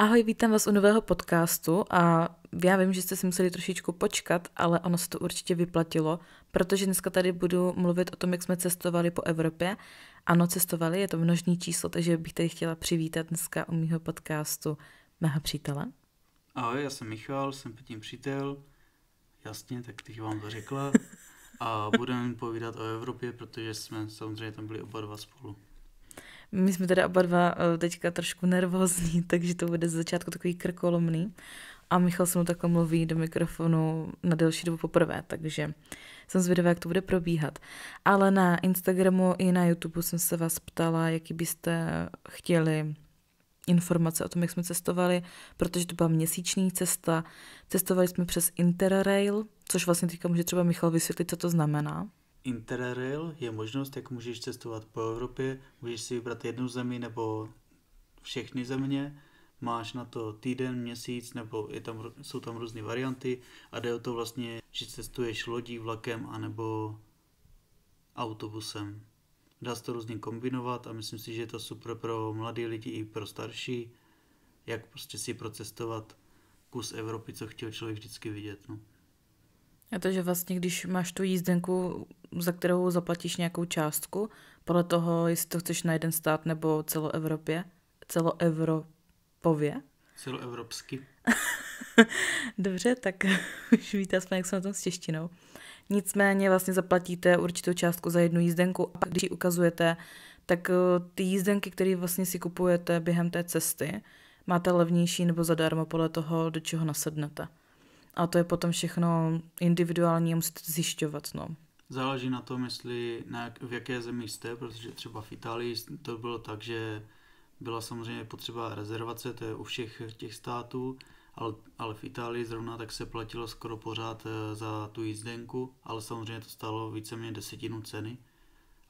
Ahoj, vítám vás u nového podcastu a já vím, že jste si museli trošičku počkat, ale ono se to určitě vyplatilo, protože dneska tady budu mluvit o tom, jak jsme cestovali po Evropě. Ano, cestovali, je to množný číslo, takže bych tady chtěla přivítat dneska u mého podcastu mého přítele. Ahoj, já jsem Michal, jsem Petím přítel. Jasně, tak bych vám to řekla. A budeme povídat o Evropě, protože jsme samozřejmě tam byli oba dva spolu. My jsme teda oba dva eh, teďka trošku nervózní, takže to bude z začátku takový krkolomný. A Michal se mu takhle mluví do mikrofonu na delší dobu poprvé, takže jsem zvědavá, jak to bude probíhat. Ale na Instagramu i na YouTube jsem se vás ptala, jaký byste chtěli informace o tom, jak jsme cestovali, protože to byla měsíční cesta. Cestovali jsme přes Interrail, což vlastně teďka může třeba Michal vysvětlit, co to znamená. Interrail je možnost, jak můžeš cestovat po Evropě, můžeš si vybrat jednu zemi nebo všechny země, máš na to týden, měsíc, nebo je tam, jsou tam různé varianty a jde o to vlastně, že cestuješ lodí, vlakem anebo autobusem. Dá se to různě kombinovat a myslím si, že je to super pro mladé lidi i pro starší, jak prostě si procestovat kus Evropy, co chtěl člověk vždycky vidět. No. A že vlastně, když máš tu jízdenku, za kterou zaplatíš nějakou částku, podle toho, jestli to chceš na jeden stát nebo Evropě, celo evropově? Celoevropsky. Dobře, tak už víte aspoň, jak jsem na tom s češtinou. Nicméně vlastně zaplatíte určitou částku za jednu jízdenku a pak, když ji ukazujete, tak eh, ty jízdenky, které vlastně si kupujete během té cesty, máte levnější nebo zadarmo podle toho, do čeho nasednete. A to je potom všechno individuální a musíte zjišťovat. No. Záleží na tom, jestli na jak, v jaké zemi jste, protože třeba v Itálii to bylo tak, že byla samozřejmě potřeba rezervace, to je u všech těch států, ale, ale v Itálii zrovna tak se platilo skoro pořád eh, za tu jízdenku, ale samozřejmě to stálo víceméně desetinu ceny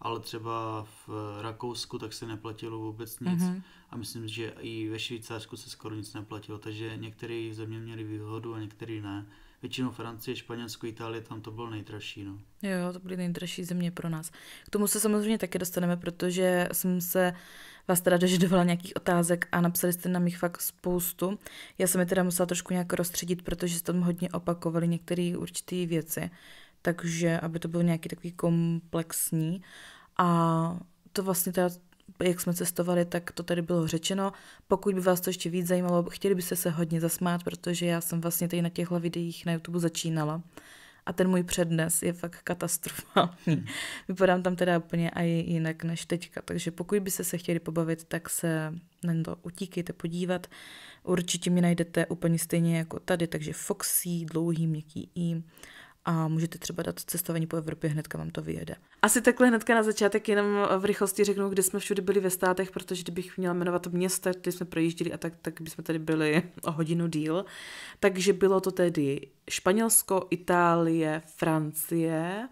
ale třeba v Rakousku tak se neplatilo vůbec nic mm-hmm. a myslím, že i ve Švýcarsku se skoro nic neplatilo, takže některé země měly výhodu a některé ne. Většinou Francie, Španělsko, Itálie, tam to bylo nejdražší. No. Jo, to byly nejdražší země pro nás. K tomu se samozřejmě taky dostaneme, protože jsem se vás teda dožadovala nějakých otázek a napsali jste na mých fakt spoustu. Já jsem je teda musela trošku nějak rozstředit, protože se tam hodně opakovaly některé určité věci takže aby to byl nějaký takový komplexní. A to vlastně teda jak jsme cestovali, tak to tady bylo řečeno. Pokud by vás to ještě víc zajímalo, chtěli byste se hodně zasmát, protože já jsem vlastně tady na těchto videích na YouTube začínala a ten můj přednes je fakt katastrofální. Hmm. Vypadám tam teda úplně a jinak než teďka, takže pokud byste se chtěli pobavit, tak se na to utíkejte podívat. Určitě mi najdete úplně stejně jako tady, takže Foxy, dlouhý, měkký i a můžete třeba dát cestování po Evropě, hnedka vám to vyjede. Asi takhle hnedka na začátek jenom v rychlosti řeknu, kde jsme všude byli ve státech, protože kdybych měla jmenovat města, kde jsme projížděli a tak, tak bychom tady byli o hodinu díl. Takže bylo to tedy Španělsko, Itálie, Francie,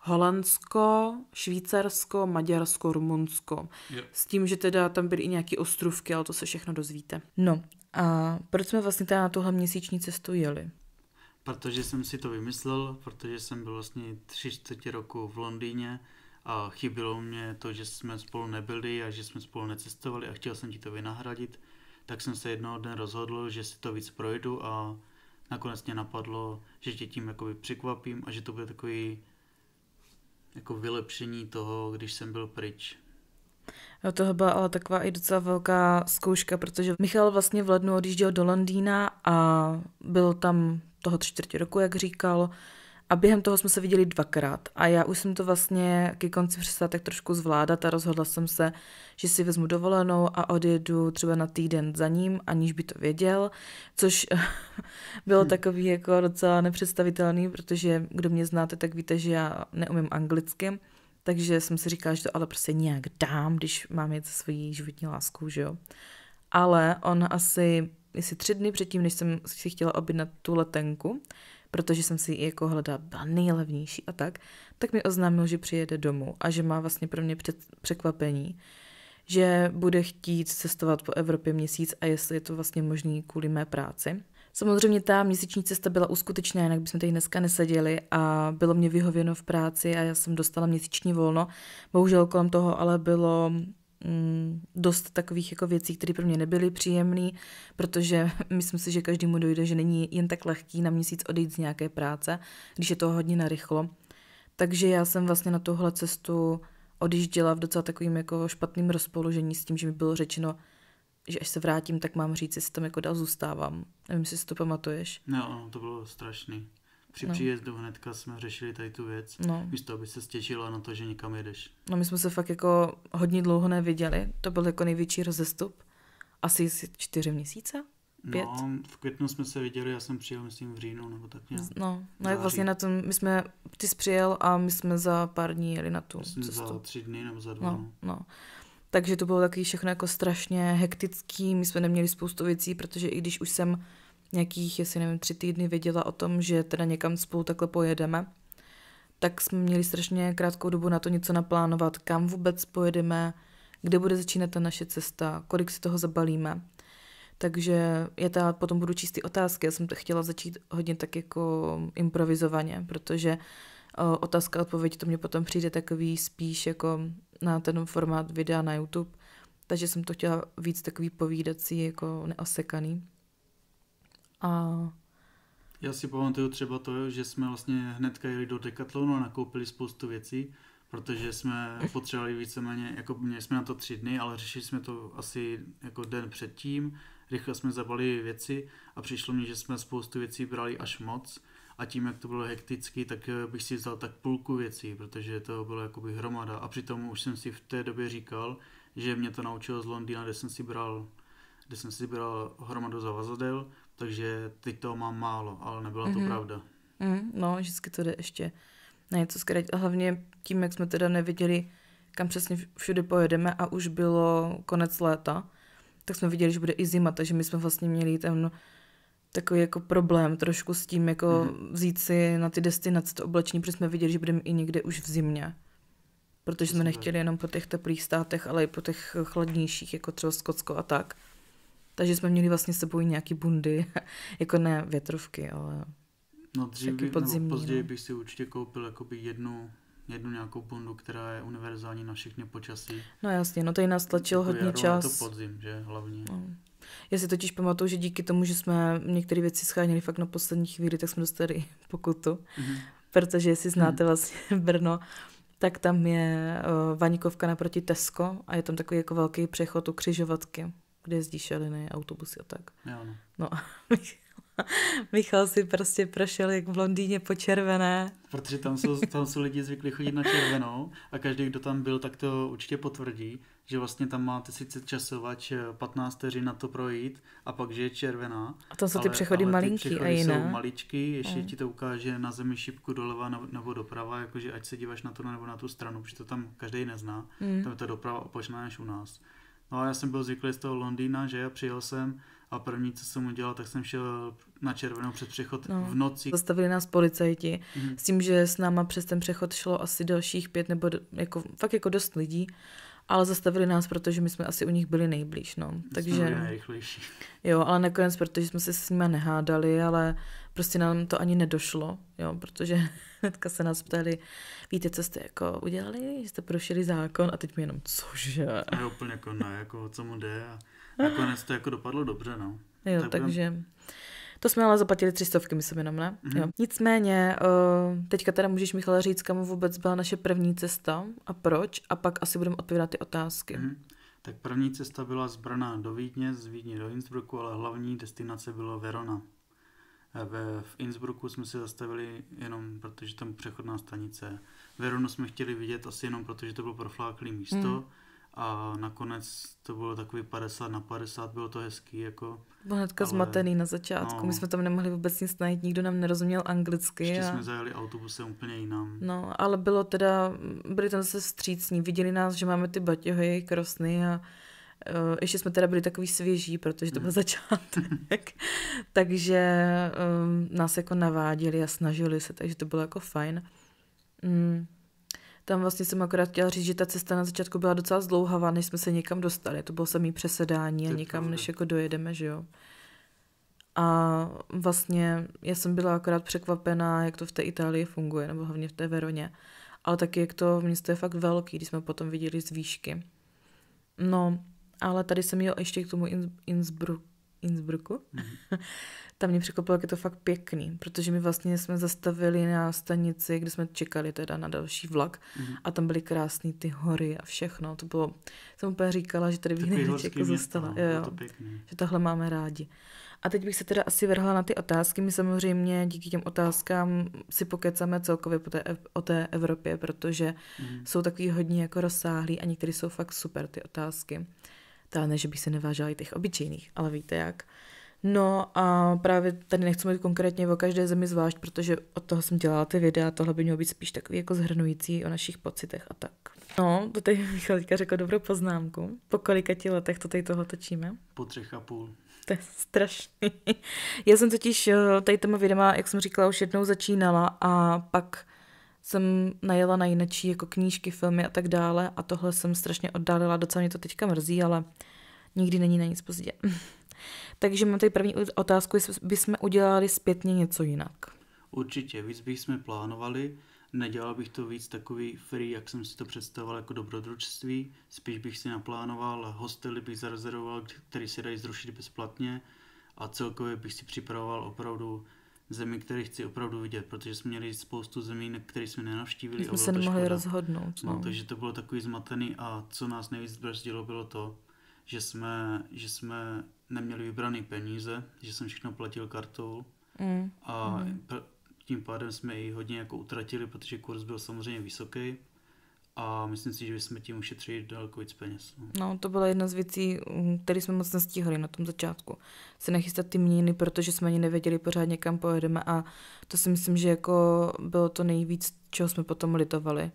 Holandsko, Švýcarsko, Maďarsko, Rumunsko. S tím, že teda tam byly i nějaké ostrovky, ale to se všechno dozvíte. No, a proč jsme vlastně teda na tuhle měsíční cestu jeli? Protože jsem si to vymyslel, protože jsem byl vlastně tři čtvrtě roku v Londýně a chybilo mě to, že jsme spolu nebyli a že jsme spolu necestovali a chtěl jsem ti to vynahradit, tak jsem se jednoho dne rozhodl, že si to víc projdu a nakonec mě napadlo, že tě tím jakoby překvapím a že to bude takový jako vylepšení toho, když jsem byl pryč, No tohle byla ale taková i docela velká zkouška, protože Michal vlastně v lednu odjížděl do Londýna a byl tam toho čtvrtě roku, jak říkal, a během toho jsme se viděli dvakrát a já už jsem to vlastně ke konci přestátek trošku zvládat a rozhodla jsem se, že si vezmu dovolenou a odjedu třeba na týden za ním, aniž by to věděl, což bylo hmm. takový jako docela nepředstavitelný, protože kdo mě znáte, tak víte, že já neumím anglicky takže jsem si říkala, že to ale prostě nějak dám, když mám jít za svojí životní láskou, že jo. Ale on asi, jestli tři dny předtím, než jsem si chtěla objednat tu letenku, protože jsem si ji jako hledala, byla nejlevnější a tak, tak mi oznámil, že přijede domů a že má vlastně pro mě před, překvapení, že bude chtít cestovat po Evropě měsíc a jestli je to vlastně možný kvůli mé práci. Samozřejmě ta měsíční cesta byla uskutečněna, jinak bychom tady dneska neseděli a bylo mě vyhověno v práci a já jsem dostala měsíční volno. Bohužel kolem toho ale bylo mm, dost takových jako věcí, které pro mě nebyly příjemné, protože myslím si, že každému dojde, že není jen tak lehký na měsíc odejít z nějaké práce, když je to hodně narychlo. Takže já jsem vlastně na tuhle cestu odjížděla v docela takovým jako špatným rozpoložení s tím, že mi bylo řečeno, že až se vrátím, tak mám říct, jestli tam jako dál zůstávám. Nevím, jestli si to pamatuješ. No, to bylo strašný. Při no. příjezdu hnedka jsme řešili tady tu věc, no. místo aby se stěžila na to, že nikam jedeš. No my jsme se fakt jako hodně dlouho neviděli, to byl jako největší rozestup. Asi čtyři měsíce? Pět? No, v květnu jsme se viděli, já jsem přijel, myslím, v říjnu nebo tak nějak. No, no jak vlastně na tom, my jsme, ty jsi přijel a my jsme za pár dní jeli na tu myslím cestu. za tři dny nebo za no, dva. No, no. Takže to bylo taky všechno jako strašně hektický, my jsme neměli spoustu věcí, protože i když už jsem nějakých, jestli nevím, tři týdny věděla o tom, že teda někam spolu takhle pojedeme, tak jsme měli strašně krátkou dobu na to něco naplánovat, kam vůbec pojedeme, kde bude začínat ta naše cesta, kolik si toho zabalíme. Takže já ta, potom budu číst ty otázky. Já jsem to chtěla začít hodně tak jako improvizovaně, protože eh, otázka otázka odpověď to mě potom přijde takový spíš jako na ten formát videa na YouTube, takže jsem to chtěla víc takový povídací, jako neosekaný. A... Já si pamatuju třeba to, že jsme vlastně hnedka jeli do Decathlonu a nakoupili spoustu věcí, protože jsme potřebovali víceméně, jako měli jsme na to tři dny, ale řešili jsme to asi jako den předtím, rychle jsme zabali věci a přišlo mi, že jsme spoustu věcí brali až moc, a tím, jak to bylo hektický, tak eh, bych si vzal tak půlku věcí, protože to bylo jakoby hromada. A přitom už jsem si v té době říkal, že mě to naučilo z Londýna, kde jsem si bral, kde jsem si bral hromadu zavazadel, takže teď toho mám málo, ale nebyla to mm-hmm. pravda. Mm-hmm. No, vždycky to jde ještě na něco zkrátit. A hlavně tím, jak jsme teda neviděli, kam přesně všude pojedeme a už bylo konec léta, tak jsme viděli, že bude i zima, takže my jsme vlastně měli ten takový jako problém trošku s tím, jako mm-hmm. vzít si na ty destinace to oblečení, protože jsme viděli, že budeme i někde už v zimě. Protože jsme nechtěli jenom po těch teplých státech, ale i po těch chladnějších, jako třeba Skotsko a tak. Takže jsme měli vlastně s sebou nějaký bundy, jako ne větrovky, ale no, dřív podzimní. Nebo později no. bych si určitě koupil jakoby jednu jednu nějakou bundu, která je univerzální na všechny počasí. No jasně, no tady nás tlačil jako hodně jaro, čas. Je to podzim, že hlavně. No. Já si totiž pamatuju, že díky tomu, že jsme některé věci scháněli fakt na poslední chvíli, tak jsme dostali pokutu. Mm-hmm. Protože jestli mhm. znáte mm-hmm. vlastně Brno, tak tam je uh, eh, Vaníkovka naproti Tesco a je tam takový jako velký přechod u křižovatky, kde jezdí šaliny, autobusy a tak. Jo, no. no Michal si prostě prošel jak v Londýně po červené. Protože tam jsou, tam jsou lidi zvyklí chodit na červenou a každý, kdo tam byl, tak to určitě potvrdí, že vlastně tam máte sice časovač 15 eh, teří na to projít a pak, že je červená. A to jsou ale, ty přechody ale malinký ty přechody a jiné. jsou maličky, ještě mm. ti to ukáže na zemi šipku doleva nebo doprava, jakože ať se díváš na to nebo na tu stranu, protože to tam každý nezná. Mm. Tam je ta doprava opačná než u nás. No a já jsem byl zvyklý z toho Londýna, že já přijel jsem a první, co jsem udělal, tak jsem šel na červenou před přechod no. v noci. Zastavili nás policajti mm. s tím, že s náma přes ten přechod šlo asi dalších pět nebo jako, fakt jako dost lidí, ale zastavili nás, protože my jsme asi u nich byli nejblíž, no. My Takže, jsme no. nejrychlejší. Jo, ale nakonec, protože jsme se s nimi nehádali, ale prostě nám to ani nedošlo, jo, protože hnedka se nás ptali, víte, co jste jako udělali, že jste prošili zákon a teď mi jenom, cože? A je úplně jako ne, jako co mu jde a Nakonec to jako dopadlo dobře, no. Jo, tak takže... To jsme ale zaplatili tři stovky, myslím jenom, ne? Mm-hmm. Jo. Nicméně, eh, teďka teda můžeš, Michale, říct, kam vůbec byla naše první cesta a proč a pak asi budeme odpovídat ty otázky. Mm-hmm. Tak první cesta byla z Brna do Vídně, z Vídně do Innsbrucku, ale hlavní destinace bylo Verona. Eh, v Innsbrucku jsme se zastavili jenom protože tam přechodná stanice. Veronu jsme chtěli vidět asi jenom protože to bylo profláklé místo. Mm a nakonec to bylo takový 50 na 50, bylo to hezký. Jako, byl hnedka ale... zmatený na začátku, no, my jsme tam nemohli vůbec nic najít, nikdo nám nerozuměl anglicky. Ještě a... jsme zajeli autobusem úplně jinam. No, ale bylo teda, byli tam zase vstřícní, viděli nás, že máme ty baťohy, krosny a Uh, ještě jsme teda byli takový svěží, protože to byl mm. začátek, takže um, nás jako naváděli a snažili se, takže to bylo jako fajn. Mm. Tam vlastně jsem akorát chtěla říct, že ta cesta na začátku byla docela zdlouhavá, než jsme se někam dostali. To bylo samý přesedání a někam, než jako dojedeme, že jo. A vlastně já jsem byla akorát překvapená, jak to v té Itálii funguje, nebo hlavně v té Veroně. Ale taky, jak to město je fakt velký, když jsme potom viděli z výšky. No, ale tady jsem jel ještě k tomu Innsbruck, Innsbrucku. Mm-hmm. Tam mě překvapilo, jak je to fakt pěkný, protože my vlastně jsme zastavili na stanici, kde jsme čekali teda na další vlak mm-hmm. a tam byly krásné ty hory a všechno. To bylo, jsem úplně říkala, že tady bych nejvíc jako zůstala. No, jo, to že tohle máme rádi. A teď bych se teda asi vrhla na ty otázky. My samozřejmě díky těm otázkám si pokecáme celkově po té, o té Evropě, protože mm. jsou takový hodně jako rozsáhlý a některé jsou fakt super ty otázky teda ne, že bych se nevážila i těch obyčejných, ale víte jak. No a právě tady nechci mít konkrétně o každé zemi zvlášť, protože od toho jsem dělala ty videa, tohle by mělo být spíš takový jako zhrnující o našich pocitech a tak. No, to tady Michal teďka řekl dobrou poznámku. Po kolika ti letech to tady toho točíme? Po třech a půl. To je strašný. Já jsem totiž eh, tady těma videama, jak jsem říkala, už jednou začínala a pak jsem najela na jinečí jako knížky, filmy a tak dále a tohle jsem strašně oddálila, docela mě to teďka mrzí, ale nikdy není na nic pozdě. Takže mám tady první otázku, jestli bychom udělali zpětně něco jinak. Určitě, víc bych jsme plánovali, nedělal bych to víc takový free, jak jsem si to představoval jako dobrodružství, spíš bych si naplánoval, hostely bych zarezervoval, který se dají zrušit bezplatně a celkově bych si připravoval opravdu zemi, které chci opravdu vidět, protože jsme měli spoustu zemí, které jsme nenavštívili. Jsme se nemohli rozhodnout. No. no. takže to bylo takový zmatený a co nás nejvíc brzdilo, bylo to, že jsme, že jsme neměli vybrané peníze, že jsem všechno platil kartou mm. a mm. tím pádem jsme i hodně jako utratili, protože kurz byl samozřejmě vysoký a myslím si, že bychom tím ušetřili daleko víc peněz. No. no to byla jedna z věcí, mm, které jsme moc nestíhali na tom začátku. Se nechystat ty měny, protože jsme ani nevěděli pořádně, kam pojedeme a to si myslím, že jako bylo to nejvíc, čeho jsme potom litovali.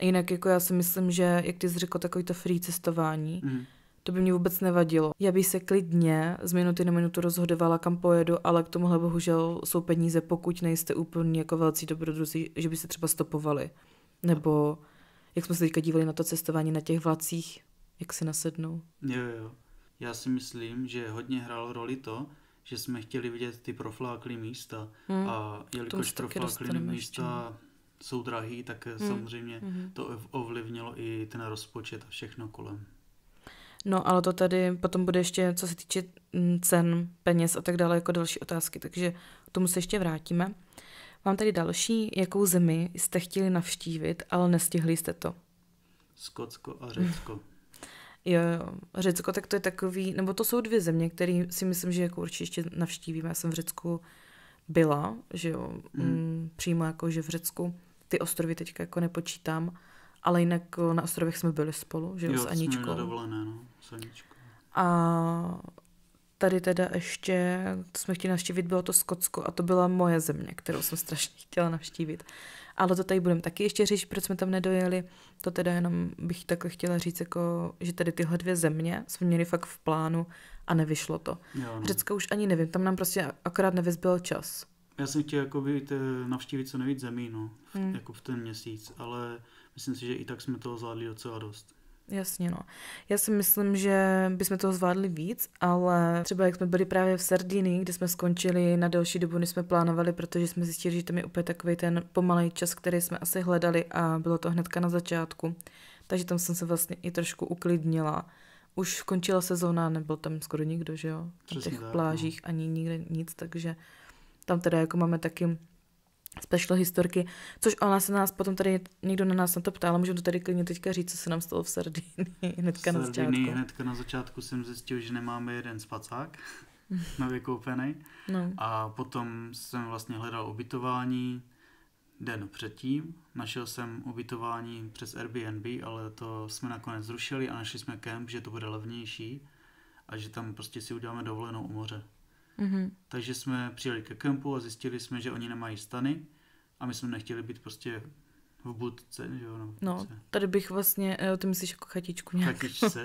A jinak jako já si myslím, že jak ty jsi řekl, takový to free cestování, mm. to by mě vůbec nevadilo. Já bych se klidně z minuty na minutu rozhodovala, kam pojedu, ale k tomuhle bohužel jsou peníze, pokud nejste úplně jako velcí dobrodruzi, že by se třeba stopovali. Nebo jak jsme se teďka dívali na to cestování na těch vlacích, jak si nasednou. Jo, jo. Já si myslím, že hodně hrál roli to, že jsme chtěli vidět ty profláklé místa hmm. a jelikož profláklé místa ještě. jsou drahý, tak eh, hmm. samozřejmě hmm. to ovlivnilo i ten rozpočet a všechno kolem. No, ale to tady potom bude ještě, co se týče mm, cen, peněz a tak dále, jako další otázky, takže k tomu se ještě vrátíme. Mám tady další, jakou zemi jste chtěli navštívit, ale nestihli jste to. Skotsko a Řecko. Jo, jo, Řecko, tak to je takový, nebo to jsou dvě země, které si myslím, že jako určitě ještě navštívíme. Já jsem v Řecku byla, že jo, hmm. mm. přímo jako, že v Řecku ty ostrovy teďka jako nepočítám, ale jinak eh, na ostrovech jsme byli spolu, že jo, s Aničkou. Jo, jsme no, s Aničkou. A tady teda ještě, to jsme chtěli navštívit, bylo to Skotsko a to byla moje země, kterou jsem strašně chtěla navštívit. Ale to tady budeme taky ještě říct, proč jsme tam nedojeli. To teda jenom bych takhle chtěla říct, jako, že tady tyhle dvě země jsme měli fakt v plánu a nevyšlo to. Jo, no. Řecko už ani nevím, tam nám prostě akorát nevyzbyl čas. Já jsem chtěl jako být, navštívit co nejvíc zemí, no, hmm. jako v ten měsíc, ale myslím si, že i tak jsme toho zvládli docela dost. Jasně, no. Já si myslím, že bychom toho zvládli víc, ale třeba jak jsme byli právě v Sardinii, kde jsme skončili na delší dobu, než jsme plánovali, protože jsme zjistili, že tam je úplně takový ten pomalý čas, který jsme asi hledali a bylo to hnedka na začátku. Takže tam jsem se vlastně i trošku uklidnila. Už končila sezóna, nebyl tam skoro nikdo, že jo? Na těch no. plážích ani nikde nic, takže tam teda jako máme taky special historky, což ona se nás potom tady, někdo na nás na to ptal, ale můžeme to tady klidně teďka říct, co se nám stalo v Sardinii hnedka na začátku. hnedka na začátku jsem zjistil, že nemáme jeden spacák na vykoupený. no. a potom jsem vlastně hledal ubytování den předtím. Našel jsem ubytování přes Airbnb, ale to jsme nakonec zrušili a našli jsme kemp, že to bude levnější a že tam prostě si uděláme dovolenou u moře. Mm-hmm. Takže jsme přijeli ke kempu a zjistili jsme, že oni nemají stany a my jsme nechtěli být prostě v budce, že jo? No, no tady bych vlastně, jo, eh, ty myslíš jako chatičku nějak. Chatičce.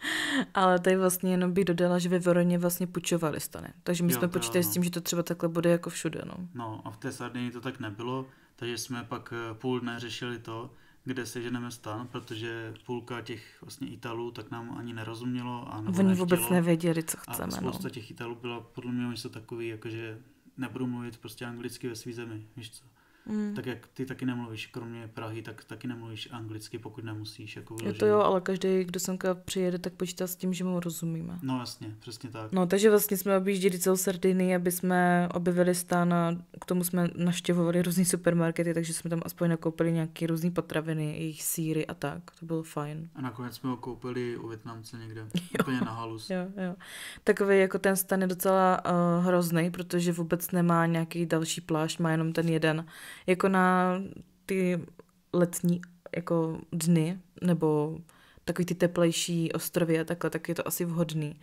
Ale tady vlastně jenom bych dodala, že ve Veroně vlastně půjčovali stany. Takže my jo, jsme to, počítali no. s tím, že to třeba takhle bude jako všude, no. No a v té Sardinii to tak nebylo, takže jsme pak eh, půl dne řešili to, kde se ženeme stan, protože půlka těch vlastně Italů tak nám ani nerozumělo. A Oni nechtělo. vůbec nevěděli, co chceme. A no. spousta no. těch Italů byla podle mě takový, jakože nebudu mluvit prostě anglicky ve svý zemi, víš co. Mm. Tak jak ty taky nemluvíš, kromě Prahy, tak taky nemluvíš anglicky, pokud nemusíš. Jako je to jo, ale každý, kdo semka přijede, tak počítá s tím, že mu rozumíme. No jasně, přesně tak. No takže vlastně jsme objížděli celou Sardinii, aby jsme objevili stán a k tomu jsme naštěvovali různý supermarkety, takže jsme tam aspoň nakoupili nějaké různé potraviny, jejich síry a tak. To bylo fajn. A nakonec jsme ho koupili u Větnamce někde, jo, úplně na halus. Jo, jo. Takový jako ten stan je docela uh, hrozný, protože vůbec nemá nějaký další plášť, má jenom ten jeden jako na ty letní jako dny nebo takový ty teplejší ostrovy a takhle, tak je to asi vhodný.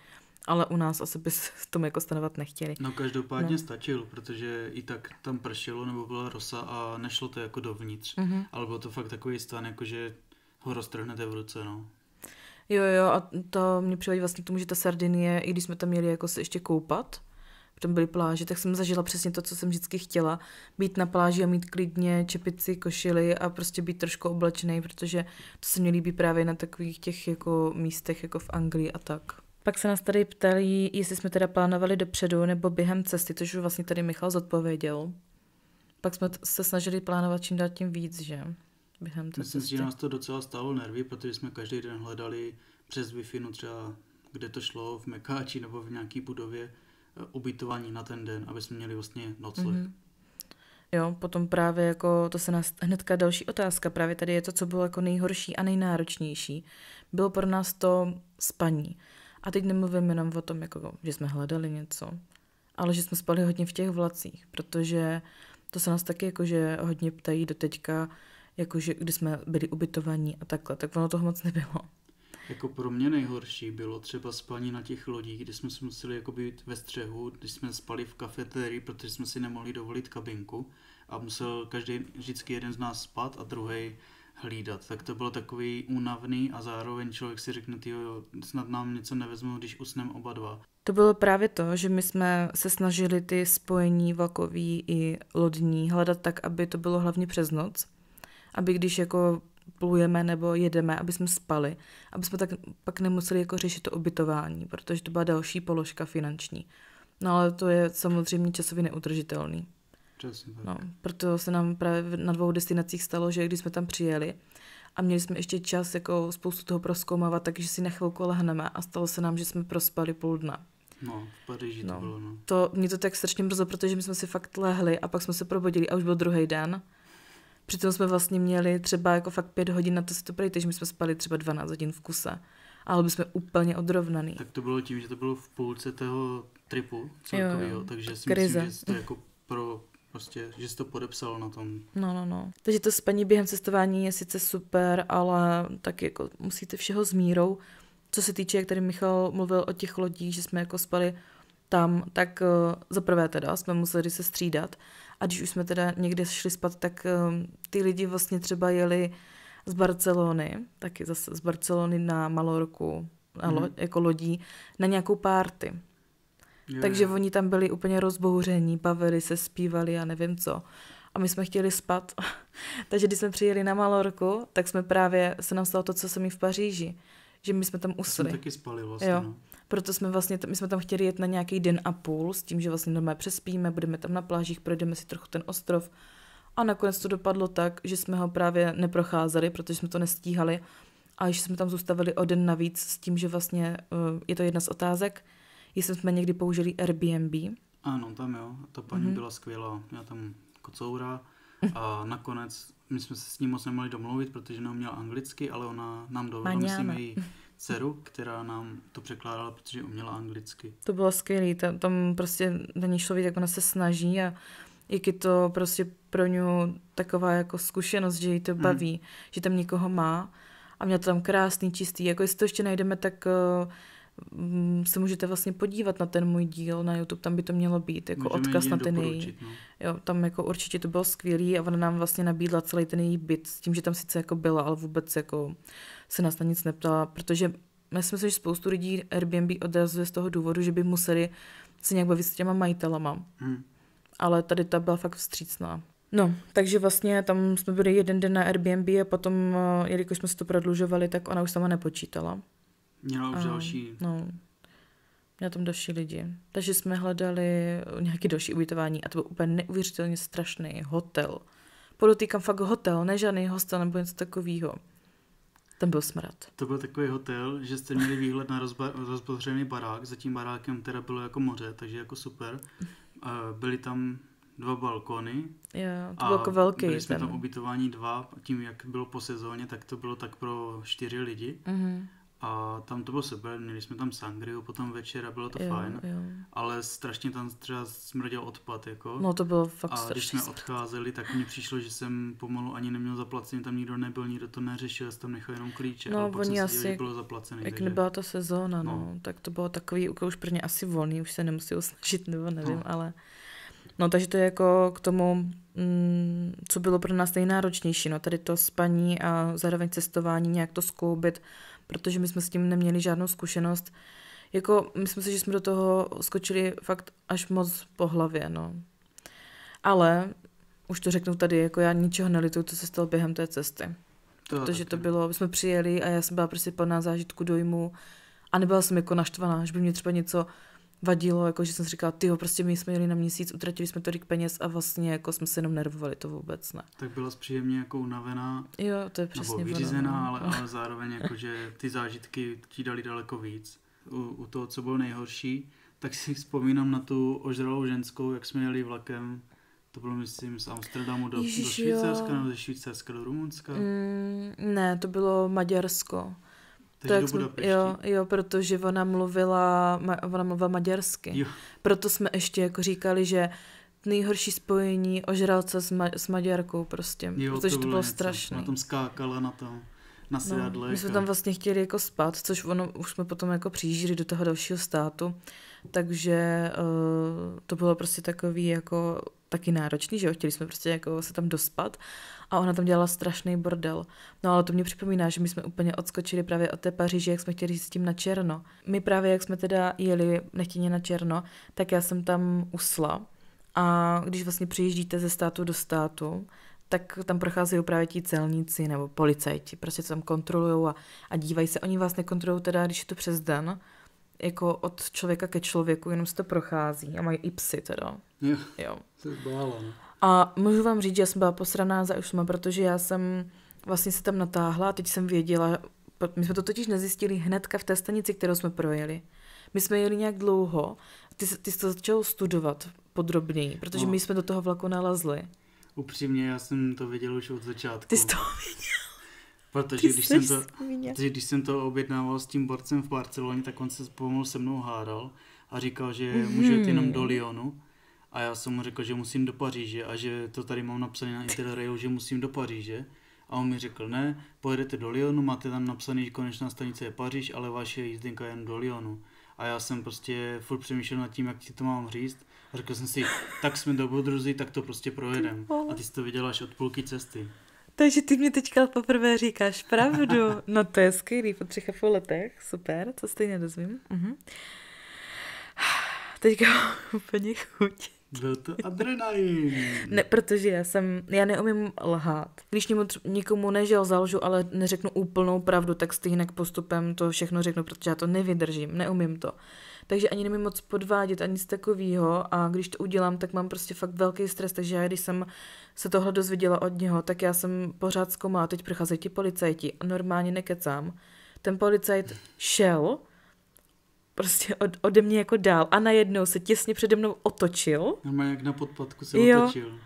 Ale u nás asi by s tom jako stanovat nechtěli. No každopádně no. stačilo, protože i tak tam pršelo nebo byla rosa a nešlo to jako dovnitř. Mm-hmm. Ale bylo to fakt takový stan, jako že ho roztrhnete v ruce, no. Jo, jo, a to mě přivádí vlastně k tomu, že ta Sardinie, i když jsme tam měli jako se ještě koupat, tom byly pláže, tak jsem zažila přesně to, co jsem vždycky chtěla. Být na pláži a mít klidně čepici, košily a prostě být trošku oblečený, protože to se mi líbí právě na takových těch jako místech, jako v Anglii a tak. Pak se nás tady ptali, jestli jsme teda plánovali dopředu nebo během cesty, což už vlastně tady Michal zodpověděl. Pak jsme se snažili plánovat čím dál tím víc, že? Během té Myslím si, že nás to docela stálo nervy, protože jsme každý den hledali přes wi no třeba kde to šlo, v Mekáči nebo v nějaký budově, Eh, ubytování na ten den, aby jsme měli vlastně nocleh. Mm-hmm. Jo, potom právě jako, to se nás hnedka další otázka, právě tady je to, co bylo jako nejhorší a nejnáročnější. Bylo pro nás to spaní. A teď nemluvím jenom o tom, jako, že jsme hledali něco, ale že jsme spali hodně v těch vlacích, protože to se nás taky jakože hodně ptají do teďka, jakože kdy jsme byli ubytovaní a takhle, tak ono toho moc nebylo. Jako pro mě nejhorší bylo třeba spaní na těch lodích, kdy jsme se museli jako být ve střehu, když jsme spali v kafetérii, protože jsme si nemohli dovolit kabinku a musel každý vždycky jeden z nás spát a druhý hlídat. Tak to bylo takový únavný a zároveň člověk si řekne, jo, snad nám něco nevezmou, když usneme oba dva. To bylo právě to, že my jsme se snažili ty spojení vlakový i lodní hledat tak, aby to bylo hlavně přes noc. Aby když jako plujeme nebo jedeme, aby jsme spali, aby jsme tak pak nemuseli jako řešit to ubytování, protože to byla další položka finanční. No ale to je samozřejmě časově neudržitelný. Přesně tak. No, proto se nám právě na dvou destinacích stalo, že když jsme tam přijeli a měli jsme ještě čas jako spoustu toho proskoumávat, takže si na chvilku lehneme a stalo se nám, že jsme prospali půl dna. No, v Paříži no. to bylo, no. To, mě to tak strašně mrzlo, protože my jsme si fakt lehli a pak jsme se probudili a už byl druhý den. Přitom jsme vlastně měli třeba jako fakt pět hodin na to si to projít. takže my jsme spali třeba 12 hodin v kuse. Ale byli jsme úplně odrovnaný. Tak to bylo tím, že to bylo v půlce toho tripu celkového, takže si Krize. myslím, že to jako pro prostě, že jsi to podepsal na tom. No, no, no. Takže to spaní během cestování je sice super, ale tak jako musíte všeho s mírou. Co se týče, jak tady Michal mluvil o těch lodích, že jsme jako spali tam, tak uh, za prvé teda jsme museli se střídat a když už jsme teda někde šli spat, tak um, ty lidi vlastně třeba jeli z Barcelony, taky zase z Barcelony na Malorku, na lo, hmm. jako lodí, na nějakou párty. Yeah. Takže oni tam byli úplně rozbouření, bavili se, zpívali a nevím co. A my jsme chtěli spat. Takže když jsme přijeli na Malorku, tak jsme právě, se nám stalo to, co se mi v Paříži, že my jsme tam usli. Jsme taky spali vlastně. Jo. No. Proto jsme vlastně, my jsme tam chtěli jet na nějaký den a půl s tím, že vlastně normálně přespíme, budeme tam na plážích, projdeme si trochu ten ostrov. A nakonec to dopadlo tak, že jsme ho právě neprocházeli, protože jsme to nestíhali. A že jsme tam zůstavili o den navíc s tím, že vlastně eh, je to jedna z otázek, jestli jsme někdy použili Airbnb. Ano, tam jo. Ta paní mm-hmm. byla skvělá. Já tam kocoura. A nakonec my jsme se s ním moc nemohli domluvit, protože neuměl anglicky, ale ona nám dovedla, myslím, její dceru, která nám to překládala, protože uměla anglicky. To bylo skvělé, tam, tam prostě ten šlo vidět, jak ona se snaží a jak je to prostě pro ňu taková jako zkušenost, že jí to hmm. baví, hmm. že tam někoho má a měla to tam krásný, čistý. Jako jestli to ještě najdeme, tak eh, mm, se můžete vlastně podívat na ten můj díl na YouTube, tam by to mělo být, jako Můžeme odkaz na ten její. No. Jo, tam jako určitě to bylo skvělý a ona nám vlastně nabídla celý ten její byt s tím, že tam sice jako byla, ale vůbec jako se nás na nic neptala, protože myslím si, že spoustu lidí Airbnb odrazuje z toho důvodu, že by museli se nějak bavit s těma majitelama. Hmm. Ale tady ta byla fakt vstřícná. No, takže vlastně tam jsme byli jeden den na Airbnb a potom, eh, jelikož jsme se to prodlužovali, tak ona už sama nepočítala. Měla už a, další. No, měla tam další lidi. Takže jsme hledali eh, nějaké další ubytování a to byl úplně neuvěřitelně strašný hotel. Podotýkám fakt hotel, ne žádný hostel nebo něco takového. Ten byl smrad. To byl takový hotel, že jste měli výhled na rozbořený barák, za tím barákem teda bylo jako moře, takže jako super. Byly tam dva balkony. Jo, to bylo jako velký. Byli jsme ten. tam ubytování dva, tím jak bylo po sezóně, tak to bylo tak pro čtyři lidi. Mm-hmm. A tam to bylo super, měli jsme tam sangriu potom večer a bylo to jo, fajn, jo. ale strašně tam třeba smrděl odpad, jako. No to bylo fakt A když jsme smrt. odcházeli, tak mi přišlo, že jsem pomalu ani neměl zaplacený, tam nikdo nebyl, nikdo to neřešil, já jsem tam nechal jenom klíče, no, a pak jsem asi, dělal, bylo zaplacený. Jak takže... nebyla ta sezóna, no. no. tak to bylo takový, už pro ně asi volný, už se nemusí snažit, nebo nevím, no. ale... No takže to je jako k tomu, mm, co bylo pro nás nejnáročnější, no tady to spaní a zároveň cestování, nějak to skloubit, protože my jsme s tím neměli žádnou zkušenost. Jako, myslím si, že jsme do toho skočili fakt až moc po hlavě, no. Ale, už to řeknu tady, jako já ničeho nelituju, co se stalo během té cesty. To protože taky. to bylo, my jsme přijeli a já jsem byla prostě plná zážitku dojmu a nebyla jsem jako naštvaná, že by mě třeba něco vadilo, jako že jsem si říkala, tyho, prostě my jsme jeli na měsíc, utratili jsme tolik peněz a vlastně jako jsme se jenom nervovali, to vůbec ne. Tak byla příjemně jako unavená, jo, to je přesně nebo vyřízená, no. ale, ale zároveň jako, že ty zážitky ti dali daleko víc. U, u toho, co bylo nejhorší, tak si vzpomínám na tu ožralou ženskou, jak jsme jeli vlakem to bylo, myslím, z Amsterdamu do, Ježiš, do Švýcarska jo. nebo ze Švýcarska do Rumunska? Mm, ne, to bylo Maďarsko. Teď to jak jsme, jo, jo, protože ona mluvila, ona mluvila maďarsky. Jo. Proto jsme ještě jako říkali, že nejhorší spojení ožralce s, ma- s Maďarkou prostě, jo, protože to bylo, to bylo strašné. Na tom skákala na to na sedadle. No, my jsme tam vlastně chtěli jako spát, což ono, už jsme potom jako přijížděli do toho dalšího státu, takže uh, to bylo prostě takový jako taky náročný, že jo, chtěli jsme prostě jako se tam dospat a ona tam dělala strašný bordel. No ale to mě připomíná, že my jsme úplně odskočili právě od té Paříže, jak jsme chtěli s tím na černo. My právě, jak jsme teda jeli nechtěně na černo, tak já jsem tam usla a když vlastně přijíždíte ze státu do státu, tak tam prochází právě ti celníci nebo policajti, prostě tam kontrolují a, a dívají se. Oni vás nekontrolují teda, když je to přes den, jako od člověka ke člověku, jenom se to prochází a mají i psy teda. Jo, jo. to je bála. No. A můžu vám říct, že já jsem byla posraná za Ušma, protože já jsem vlastně se tam natáhla a teď jsem věděla, my jsme to totiž nezjistili hnedka v té stanici, kterou jsme projeli. My jsme jeli nějak dlouho, ty, ty jsi to začal studovat podrobněji, protože no. my jsme do toho vlaku nalazli. Upřímně, já jsem to věděl už od začátku. Ty jsi to věděl? Protože když, jsem to, svině. protože když jsem to objednával s tím borcem v Barceloně, tak on se pomalu se mnou hádal a říkal, že mm-hmm. můžu jít jenom do Lyonu. A já jsem mu řekl, že musím do Paříže a že to tady mám napsané na Interrailu, že musím do Paříže. A on mi řekl, ne, pojedete do Lyonu, máte tam napsaný, že konečná stanice je Paříž, ale vaše jízdenka je jen do Lyonu. A já jsem prostě furt přemýšlel nad tím, jak ti to mám říct. Řekl jsem si, tak jsme dobrodruzi, tak to prostě projedem. A ty jsi to viděla až od půlky cesty. Takže ty mě teďka poprvé říkáš pravdu. No to je skvělý, po třech a půl letech, super, to stejně dozvím. Uh-huh. Teďka úplně chuť. Byl to adrenalin. Ne, protože já jsem, já neumím lhát. Když němu, nikomu nežel zalžu, ale neřeknu úplnou pravdu, tak stejně postupem to všechno řeknu, protože já to nevydržím, neumím to takže ani nemím moc podvádět a nic takového a když to udělám, tak mám prostě fakt velký stres, takže já když jsem se tohle dozvěděla od něho, tak já jsem pořád zkoumala, teď přicházejí ti policajti a normálně nekecám. Ten policajt šel prostě od, ode mě jako dál a najednou se těsně přede mnou otočil. Normálně jak na podpadku se jo. otočil.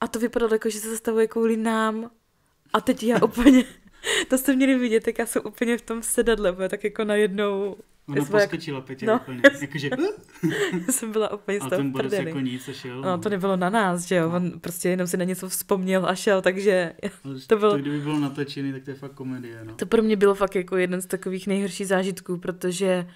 A to vypadalo jako, že se zastavuje kvůli nám. A teď já úplně... to jste měli vidět, tak já jsem úplně v tom sedadle, bo tak jako najednou... Ona zve, poskočila Petě no. úplně, jakože... já jsem byla úplně z toho ten Boris jako nic a šel. No, to no. nebylo na nás, že jo, no. on prostě jenom si na něco vzpomněl a šel, takže... No, to bylo... To, kdyby bylo natočený, tak to je fakt komedie, no. To pro mě bylo fakt jako jeden z takových nejhorších zážitků, protože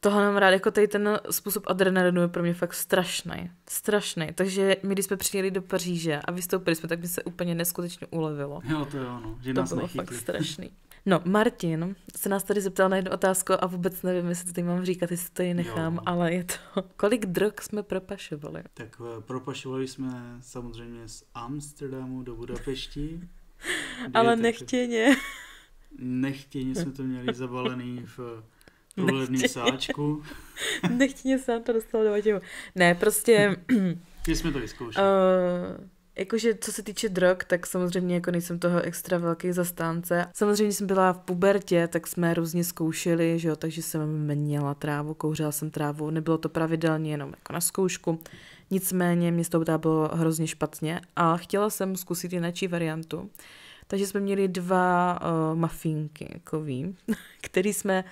tohle mám rád, jako tady ten způsob adrenalinu je pro mě fakt strašný. Strašný. Takže my, když jsme přijeli do Paříže a vystoupili jsme, tak mi se úplně neskutečně ulevilo. Jo, to jo, no. Že to nás bylo nechytli. fakt strašný. No, Martin se nás tady zeptal na jednu otázku a vůbec nevím, jestli to tady mám říkat, jestli to ji nechám, jo. No. ale je to, kolik drog jsme propašovali? Tak eh, propašovali jsme samozřejmě z Amsterdamu do Budapešti. ale nechtěně. Nechtěně jsme to měli zabalený v průlevným sáčku. Nechtěně nám to dostalo do vatěho. Ne, prostě... My jsme to vyzkoušeli. Uh, Jakože co se týče drog, tak samozřejmě jako nejsem toho extra velký zastánce. Samozřejmě jsem byla v pubertě, tak jsme různě zkoušeli, že jo, takže jsem měla trávu, kouřila jsem trávu, nebylo to pravidelně, jenom jako na zkoušku. Nicméně mě z toho bylo hrozně špatně a chtěla jsem zkusit jinačí variantu. Takže jsme měli dva uh, eh, mafinky, jako vím, který jsme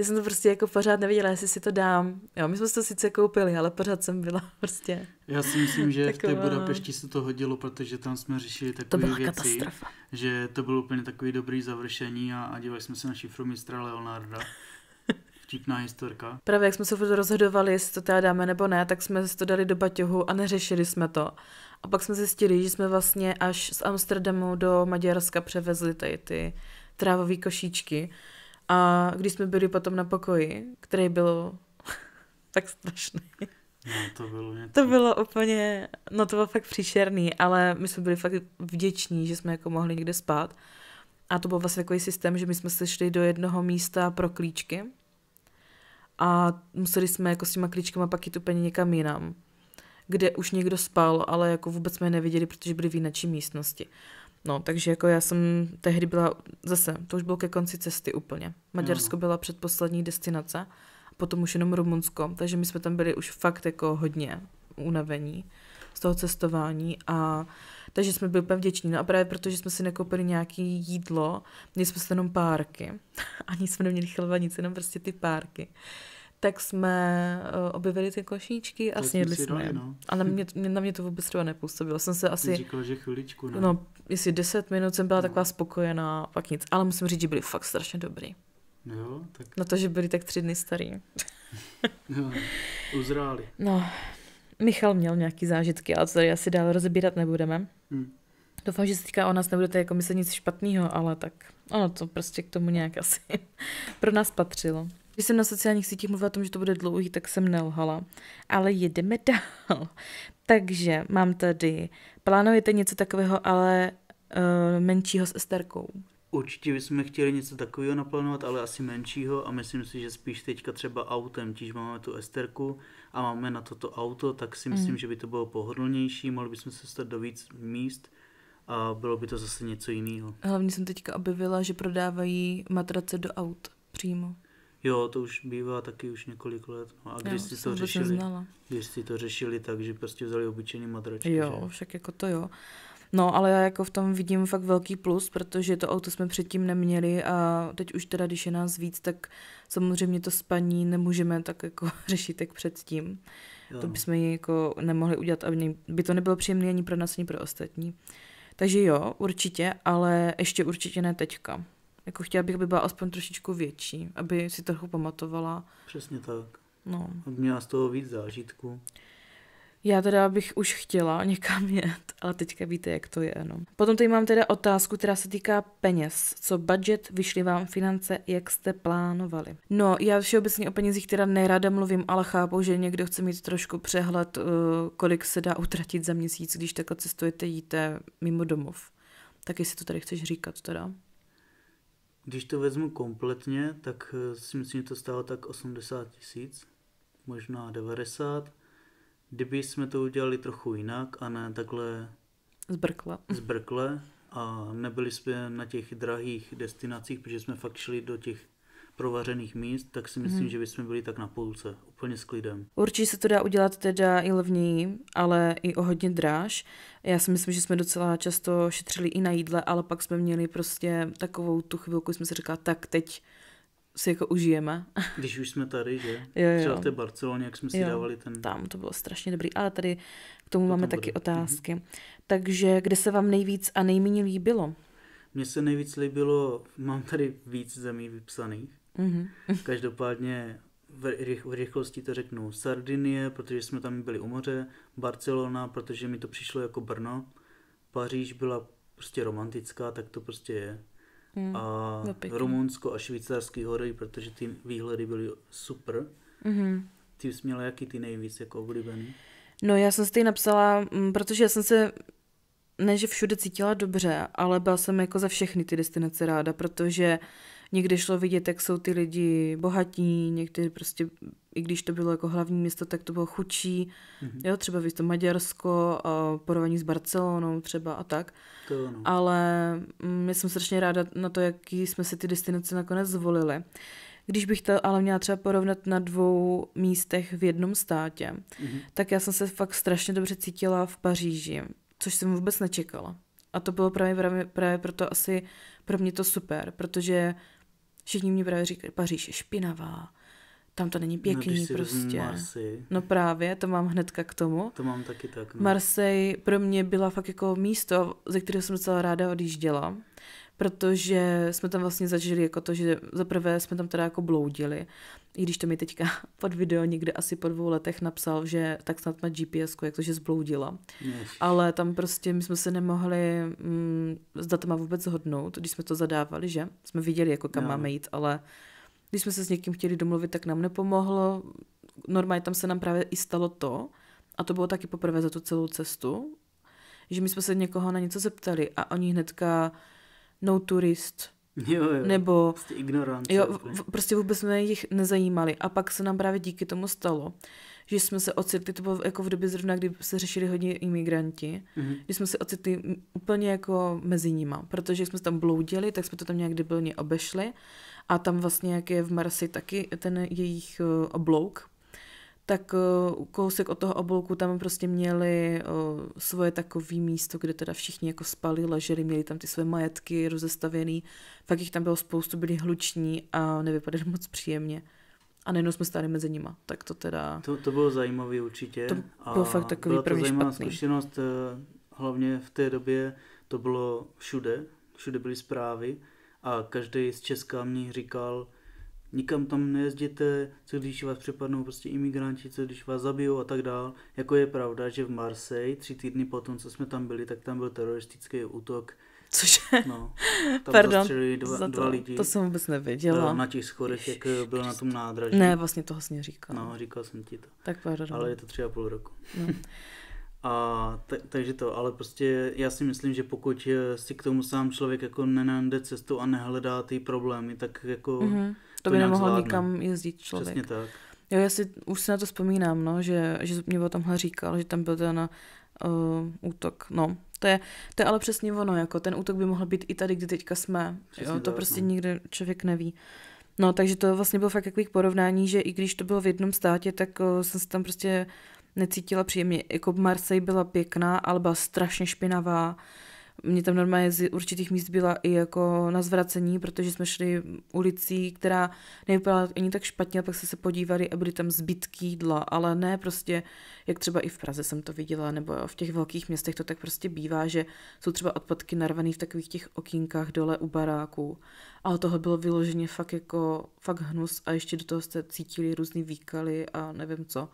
já jsem to prostě jako pořád nevěděla, jestli si to dám. Jo, my jsme si to sice koupili, ale pořád jsem byla prostě. Já si myslím, že taková... v té no. Budapešti se to hodilo, protože tam jsme řešili takové věci, katastrofa. že to bylo úplně takový dobrý završení a, a dívali jsme se na šifru mistra Leonarda. vtipná historka. Právě jak jsme se rozhodovali, jestli to teda dáme nebo ne, tak jsme to dali do baťohu a neřešili jsme to. A pak jsme zjistili, že jsme vlastně až z Amsterdamu do Maďarska převezli tady ty trávové košíčky. A když jsme byli potom na pokoji, který byl tak strašný. No, to bylo něco. To bylo úplně, no to bylo fakt příšerný, ale my jsme byli fakt vděční, že jsme jako mohli někde spát. A to byl vlastně takový systém, že my jsme se šli do jednoho místa pro klíčky a museli jsme jako s těma klíčkama pak jít úplně někam jinam, kde už někdo spal, ale jako vůbec jsme je neviděli, protože byli v jináčí místnosti. No, takže jako já jsem tehdy byla, zase, to už bylo ke konci cesty úplně. Maďarsko no. byla předposlední destinace, potom už jenom Rumunsko, takže my jsme tam byli už fakt jako hodně unavení z toho cestování a takže jsme byli úplně vděční. No a právě protože jsme si nekoupili nějaký jídlo, měli jsme si jenom párky, ani jsme neměli chleba, nic, jenom prostě ty párky tak jsme eh, objevili ty košíčky a to snědli jsme. Dali, no. Ale mě, mě, na mě to vůbec třeba nepůsobilo. Jsem se asi... říkal, že chviličku, ne? No, jestli 10 minut jsem byla no. taková spokojená, pak nic. Ale musím říct, že byli fakt strašně dobrý. No jo, tak... Na to, že byli tak tři dny starý. no, uzráli. No, Michal měl nějaký zážitky, ale to tady asi dál rozebírat nebudeme. Hmm. Doufám, že se týká o nás nebudete jako myslet nic špatného, ale tak ono to prostě k tomu nějak asi pro nás patřilo. Když jsem na sociálních sítích mluvila o tom, že to bude dlouhý, tak jsem nelhala. Ale jedeme dál. Takže mám tady, plánujete něco takového, ale uh, menšího s Esterkou. Určitě bychom chtěli něco takového naplánovat, ale asi menšího a myslím si, že spíš teďka třeba autem, když máme tu Esterku a máme na toto auto, tak si myslím, mm. že by to bylo pohodlnější, mohli bychom se dostat do víc míst a bylo by to zase něco jiného. Hlavně jsem teďka objevila, že prodávají matrace do aut přímo. Jo, to už bývá taky už několik let. No a když jo, si to řešili, když si to řešili tak, že prostě vzali obyčejný matračky. Jo, že? však jako to jo. No, ale já jako v tom vidím fakt velký plus, protože to auto jsme předtím neměli a teď už teda, když je nás víc, tak samozřejmě to spaní nemůžeme tak jako řešit jak předtím. No. To bychom ji jako nemohli udělat aby by to nebylo příjemné ani pro nás, ani pro ostatní. Takže jo, určitě, ale ještě určitě ne teďka. Jako chtěla bych, aby byla aspoň trošičku větší, aby si trochu pamatovala. Přesně tak. No. Aby měla z toho víc zážitku. Já teda bych už chtěla někam jet, ale teďka víte, jak to je. No. Potom tady mám teda otázku, která se týká peněz. Co budget, vyšly vám finance, jak jste plánovali? No, já všeobecně o penězích teda nerada mluvím, ale chápu, že někdo chce mít trošku přehled, eh, kolik se dá utratit za měsíc, když takhle cestujete, jíte mimo domov. Tak jestli to tady chceš říkat teda. Když to vezmu kompletně, tak eh, si myslím, že to stálo tak 80 tisíc, možná 90 Kdyby jsme to udělali trochu jinak a ne takhle zbrkle, zbrkle a nebyli jsme na těch drahých destinacích, protože jsme fakt šli do těch provařených míst, tak si myslím, hmm. že bychom byli tak na půlce, úplně s klidem. Určitě se to dá udělat teda i levněji, ale i o hodně dráž. Já si myslím, že jsme docela často šetřili i na jídle, ale pak jsme měli prostě takovou tu chvilku, jsme si říkali, tak teď si jako užijeme. Když už jsme tady, že? Jo, jo. Třeba v té Barceloně, jak jsme si jo. dávali ten... Tam to bylo strašně dobrý, ale tady k tomu to máme taky bude. otázky. Mm-hmm. Takže kde se vám nejvíc a nejméně líbilo? Mně se nejvíc líbilo, mám tady víc zemí vypsaných. Mm-hmm. Každopádně v rychlosti to řeknu Sardinie, protože jsme tam byli u moře, Barcelona, protože mi to přišlo jako Brno, Paříž byla prostě romantická, tak to prostě je hmm. a Rumunsko a švýcarský hory, protože ty výhledy byly super. hmm Ty jsi měla jaký ty nejvíc jako oblíbený? No já jsem si ty napsala, mm, protože já jsem se ne, že všude cítila dobře, ale byla jsem jako za všechny ty destinace ráda, protože uh, Někde šlo vidět, jak jsou ty lidi bohatí, někdy prostě, i když to bylo jako hlavní město, tak to bylo chudší. Mm-hmm. Jo, třeba víc to Maďarsko, porovnání s Barcelonou třeba a tak. To ano. Ale my mm, jsem strašně ráda na to, jaký jsme si ty destinace nakonec zvolili. Když bych to ale měla třeba porovnat na dvou místech v jednom státě, mm-hmm. tak já jsem se fakt strašně dobře cítila v Paříži, což jsem vůbec nečekala. A to bylo právě, právě, právě proto asi pro mě to super, protože Všichni mě právě říkali, Paříž je špinavá, tam to není no, pěkný no, prostě. No právě, to mám hnedka k tomu. To mám taky tak. No. Marseille pro mě byla fakt jako místo, ze kterého jsem docela ráda odjížděla, protože jsme tam vlastně zažili jako to, že zaprvé jsme tam teda jako bloudili, i když to mi teďka pod video někde asi po dvou letech napsal, že tak snad má GPS, jak to, že zbloudila. Ale tam prostě my jsme se nemohli mm, s datama vůbec zhodnout, když jsme to zadávali, že? Jsme viděli, jako kam no. máme jít, ale když jsme se s někým chtěli domluvit, tak nám nepomohlo. Normálně tam se nám právě i stalo to, a to bylo taky poprvé za tu celou cestu, že my jsme se někoho na něco zeptali a oni hnedka no turist, Jo, jo. Nebo prostě Jo, jako. v, prostě vůbec jsme jich nezajímali. A pak se nám právě díky tomu stalo, že jsme se ocitli, to bylo jako v době zrovna, kdy se řešili hodně imigranti, mm-hmm. že jsme se ocitli úplně jako mezi nima, protože jsme tam bloudili, tak jsme to tam nějak debilně obešli a tam vlastně, jak je v Marsi taky ten jejich eh, oblouk tak eh, kousek od toho obolku tam prostě měli eh, svoje takové místo, kde teda všichni jako spali, leželi, měli tam ty své majetky rozestavěný. Fakt jich tam bylo spoustu, byli hluční a nevypadali moc příjemně. A nejenom jsme stáli mezi nima, tak to teda... To, to bylo zajímavé určitě. To bylo a fakt takový byla první to zajímavá špatný. zkušenost, eh, hlavně v té době to bylo všude, všude byly zprávy a každý z Česka mě říkal, nikam tam nejezděte, co když vás přepadnou prostě imigranti, co když vás zabijou a tak dál. Jako je pravda, že v Marseille tři týdny potom, co jsme tam byli, tak tam byl teroristický útok. Cože? No, tam Pardon, dva, za to, dva lidi. To jsem vůbec nevěděla. Na eh, těch schodech, jak eh, byl na tom nádraží. Ne, vlastně toho jsem říkal. No, říkal jsem ti to. Tak pardon. Ale je to tři a půl roku. No. A t- takže to, ale prostě já si myslím, že pokud eh, si k tomu sám člověk jako nenajde cestu a nehledá ty problémy, tak jako mm-hmm to, by nemohl nikam jezdit člověk. Přesně tak. Jo, já si už si na to vzpomínám, no, že, že mě o tomhle říkal, že tam byl ten uh, útok. No, to je, to je ale přesně ono, jako ten útok by mohl být i tady, kde teďka jsme. jo, to tak, prostě no. nikdy člověk neví. No, takže to vlastně bylo fakt takový porovnání, že i když to bylo v jednom státě, tak uh, jsem se tam prostě necítila příjemně. Jako Marseille byla pěkná, ale byla strašně špinavá. Uh, mě tam normálně z určitých míst byla i jako na zvracení, protože jsme šli ulicí, která nevypadala ani tak špatně, a pak se se podívali a byly tam zbytky jídla, ale ne prostě, jak třeba i v Praze jsem to viděla, nebo v těch velkých městech to tak prostě bývá, že jsou třeba odpadky narvaný v takových těch okýnkách dole u baráků. Ale toho bylo vyloženě fakt jako fakt hnus a ještě do toho jste cítili různý výkaly a nevím co.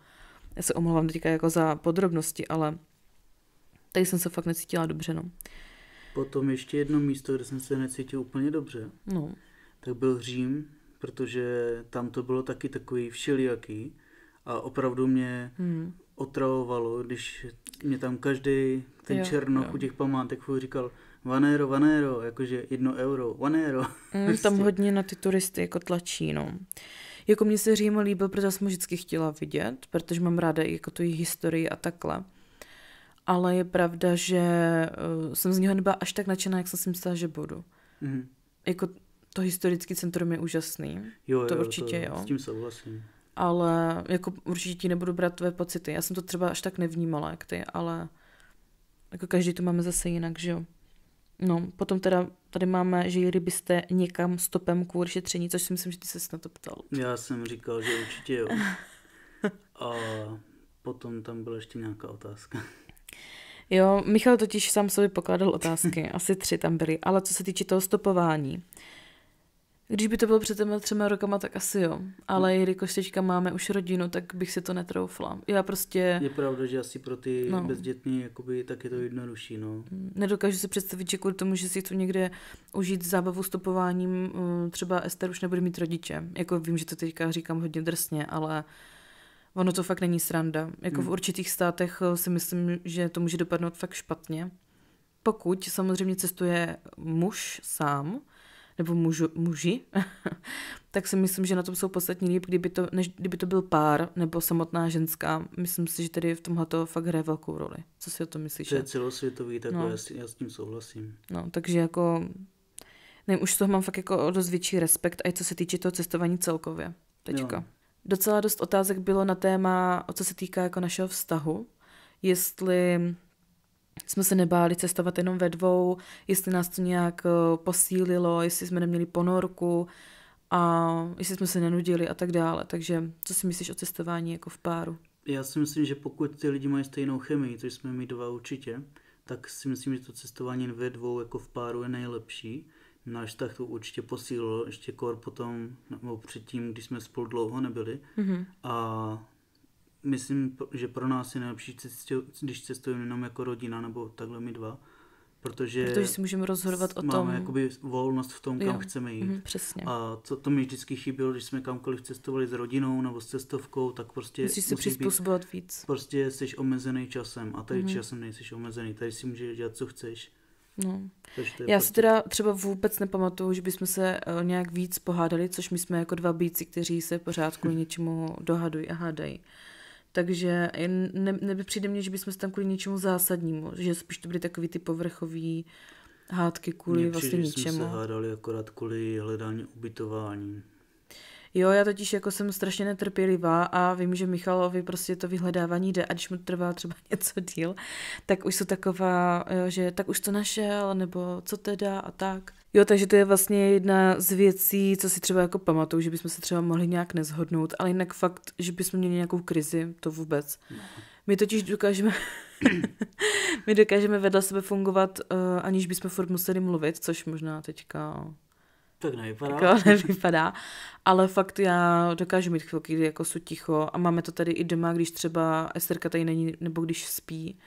Já se omlouvám teďka jako za podrobnosti, ale tady jsem se fakt necítila dobře, no. Potom ještě jedno místo, kde jsem se necítil úplně dobře, no. tak byl Řím, protože tam to bylo taky takový všelijaký a opravdu mě hmm. otravovalo, když mě tam každý ten černok u těch památek říkal Vanero, Vanero, jakože jedno euro, Vanero. Mm, Tam prostě. hodně na ty turisty jako tlačí, no. Jako mě se Řím líbil, protože jsem vždycky chtěla vidět, protože mám ráda i jako tu historii a takhle ale je pravda, že uh, jsem z něho nebyla až tak nadšená, jak jsem si myslela, že budu. Mm. Jako to historické centrum je úžasný. Jo, to jo, určitě to, jo. S tím souhlasím. Ale jako určitě ti nebudu brát tvé pocity. Já jsem to třeba až tak nevnímala, jak ty, ale jako každý to máme zase jinak, že jo. No, potom teda tady máme, že jeli byste někam stopem kvůli šetření, což si myslím, že ty se na to ptal. Já jsem říkal, že určitě jo. A potom tam byla ještě nějaká otázka. Jo, Michal totiž sám sobě pokladal otázky, asi tři tam byly, ale co se týče toho stopování, když by to bylo před těmi třema rokama, tak asi jo. Ale hmm. jelikož teďka máme už rodinu, tak bych si to netroufla. Já prostě... Je pravda, že asi pro ty no. bezdětní, jakoby, tak je to jednodušší, no. Hmm, nedokážu si představit, že kvůli tomu, že si tu někde užít zábavu stopováním, mm, třeba Ester už nebude mít rodiče. Jako vím, že to teďka říkám hodně drsně, ale ono to fakt není sranda. Jako hmm. v určitých státech eh, si myslím, že to může dopadnout fakt špatně. Pokud samozřejmě cestuje muž sám, nebo mužu, muži, tak si myslím, že na tom jsou podstatně líp, kdyby to, než kdyby to byl pár nebo samotná ženská. Myslím si, že tady v tomhle to fakt hraje velkou roli. Co si o tom myslíš? To je celosvětový, tak no. já, s, já s tím souhlasím. No, takže jako, nevím, už toho mám fakt jako dost větší respekt, i co se týče toho cestování celkově teďka. Jo. Docela dost otázek bylo na téma, o co se týká jako našeho vztahu, jestli jsme se nebáli cestovat jenom ve dvou, jestli nás to nějak eh, posílilo, jestli jsme neměli ponorku a jestli jsme se nenudili a tak dále. Takže co si myslíš o cestování jako v páru? Já si myslím, že pokud ty lidi mají stejnou chemii, což jsme my dva určitě, tak si myslím, že to cestování ve dvou jako v páru je nejlepší náš vztah to určitě posílilo, ještě kor potom, nebo předtím, když jsme spolu dlouho nebyli. Mm-hmm. A myslím, že pro nás je nejlepší, když cestujeme jenom jako rodina, nebo takhle my dva, protože, protože si můžeme rozhodovat o tom. Máme jakoby volnost v tom, kam jo. chceme jít. Mm, přesně. A to, to mi vždycky chybělo, když jsme kamkoliv cestovali s rodinou nebo s cestovkou, tak prostě musíš se přizpůsobovat být, víc. Prostě jsi omezený časem a tady mm. časem nejsi omezený. Tady si můžeš dělat, co chceš. No. Já si prostě- teda třeba vůbec nepamatuju, že bychom se eh, nějak víc pohádali, což my jsme jako dva býci, kteří se pořád kvůli něčemu dohadují a hádají. Takže ne, neby přijde mně, že bychom se tam kvůli něčemu zásadnímu, že spíš to byly takový ty povrchový hádky kvůli Mě přijde, vlastně ničemu. Mě jsme se hádali akorát kvůli hledání ubytování. Jo, já totiž jako jsem strašně netrpělivá a vím, že Michalovi prostě to vyhledávání jde a když mu trvá třeba něco díl, tak už jsou taková, jo, že tak už to našel, nebo co teda a tak. Jo, takže to je vlastně jedna z věcí, co si třeba jako pamatuju, že bychom se třeba mohli nějak nezhodnout, ale jinak fakt, že bychom měli nějakou krizi, to vůbec. No. My totiž dokážeme, my dokážeme vedle sebe fungovat, eh, aniž bychom furt museli mluvit, což možná teďka tak nevypadá. Jako nevypadá. Ale fakt já dokážu mít chvilky, kdy jako jsou ticho a máme to tady i doma, když třeba Esterka tady není, nebo když spí,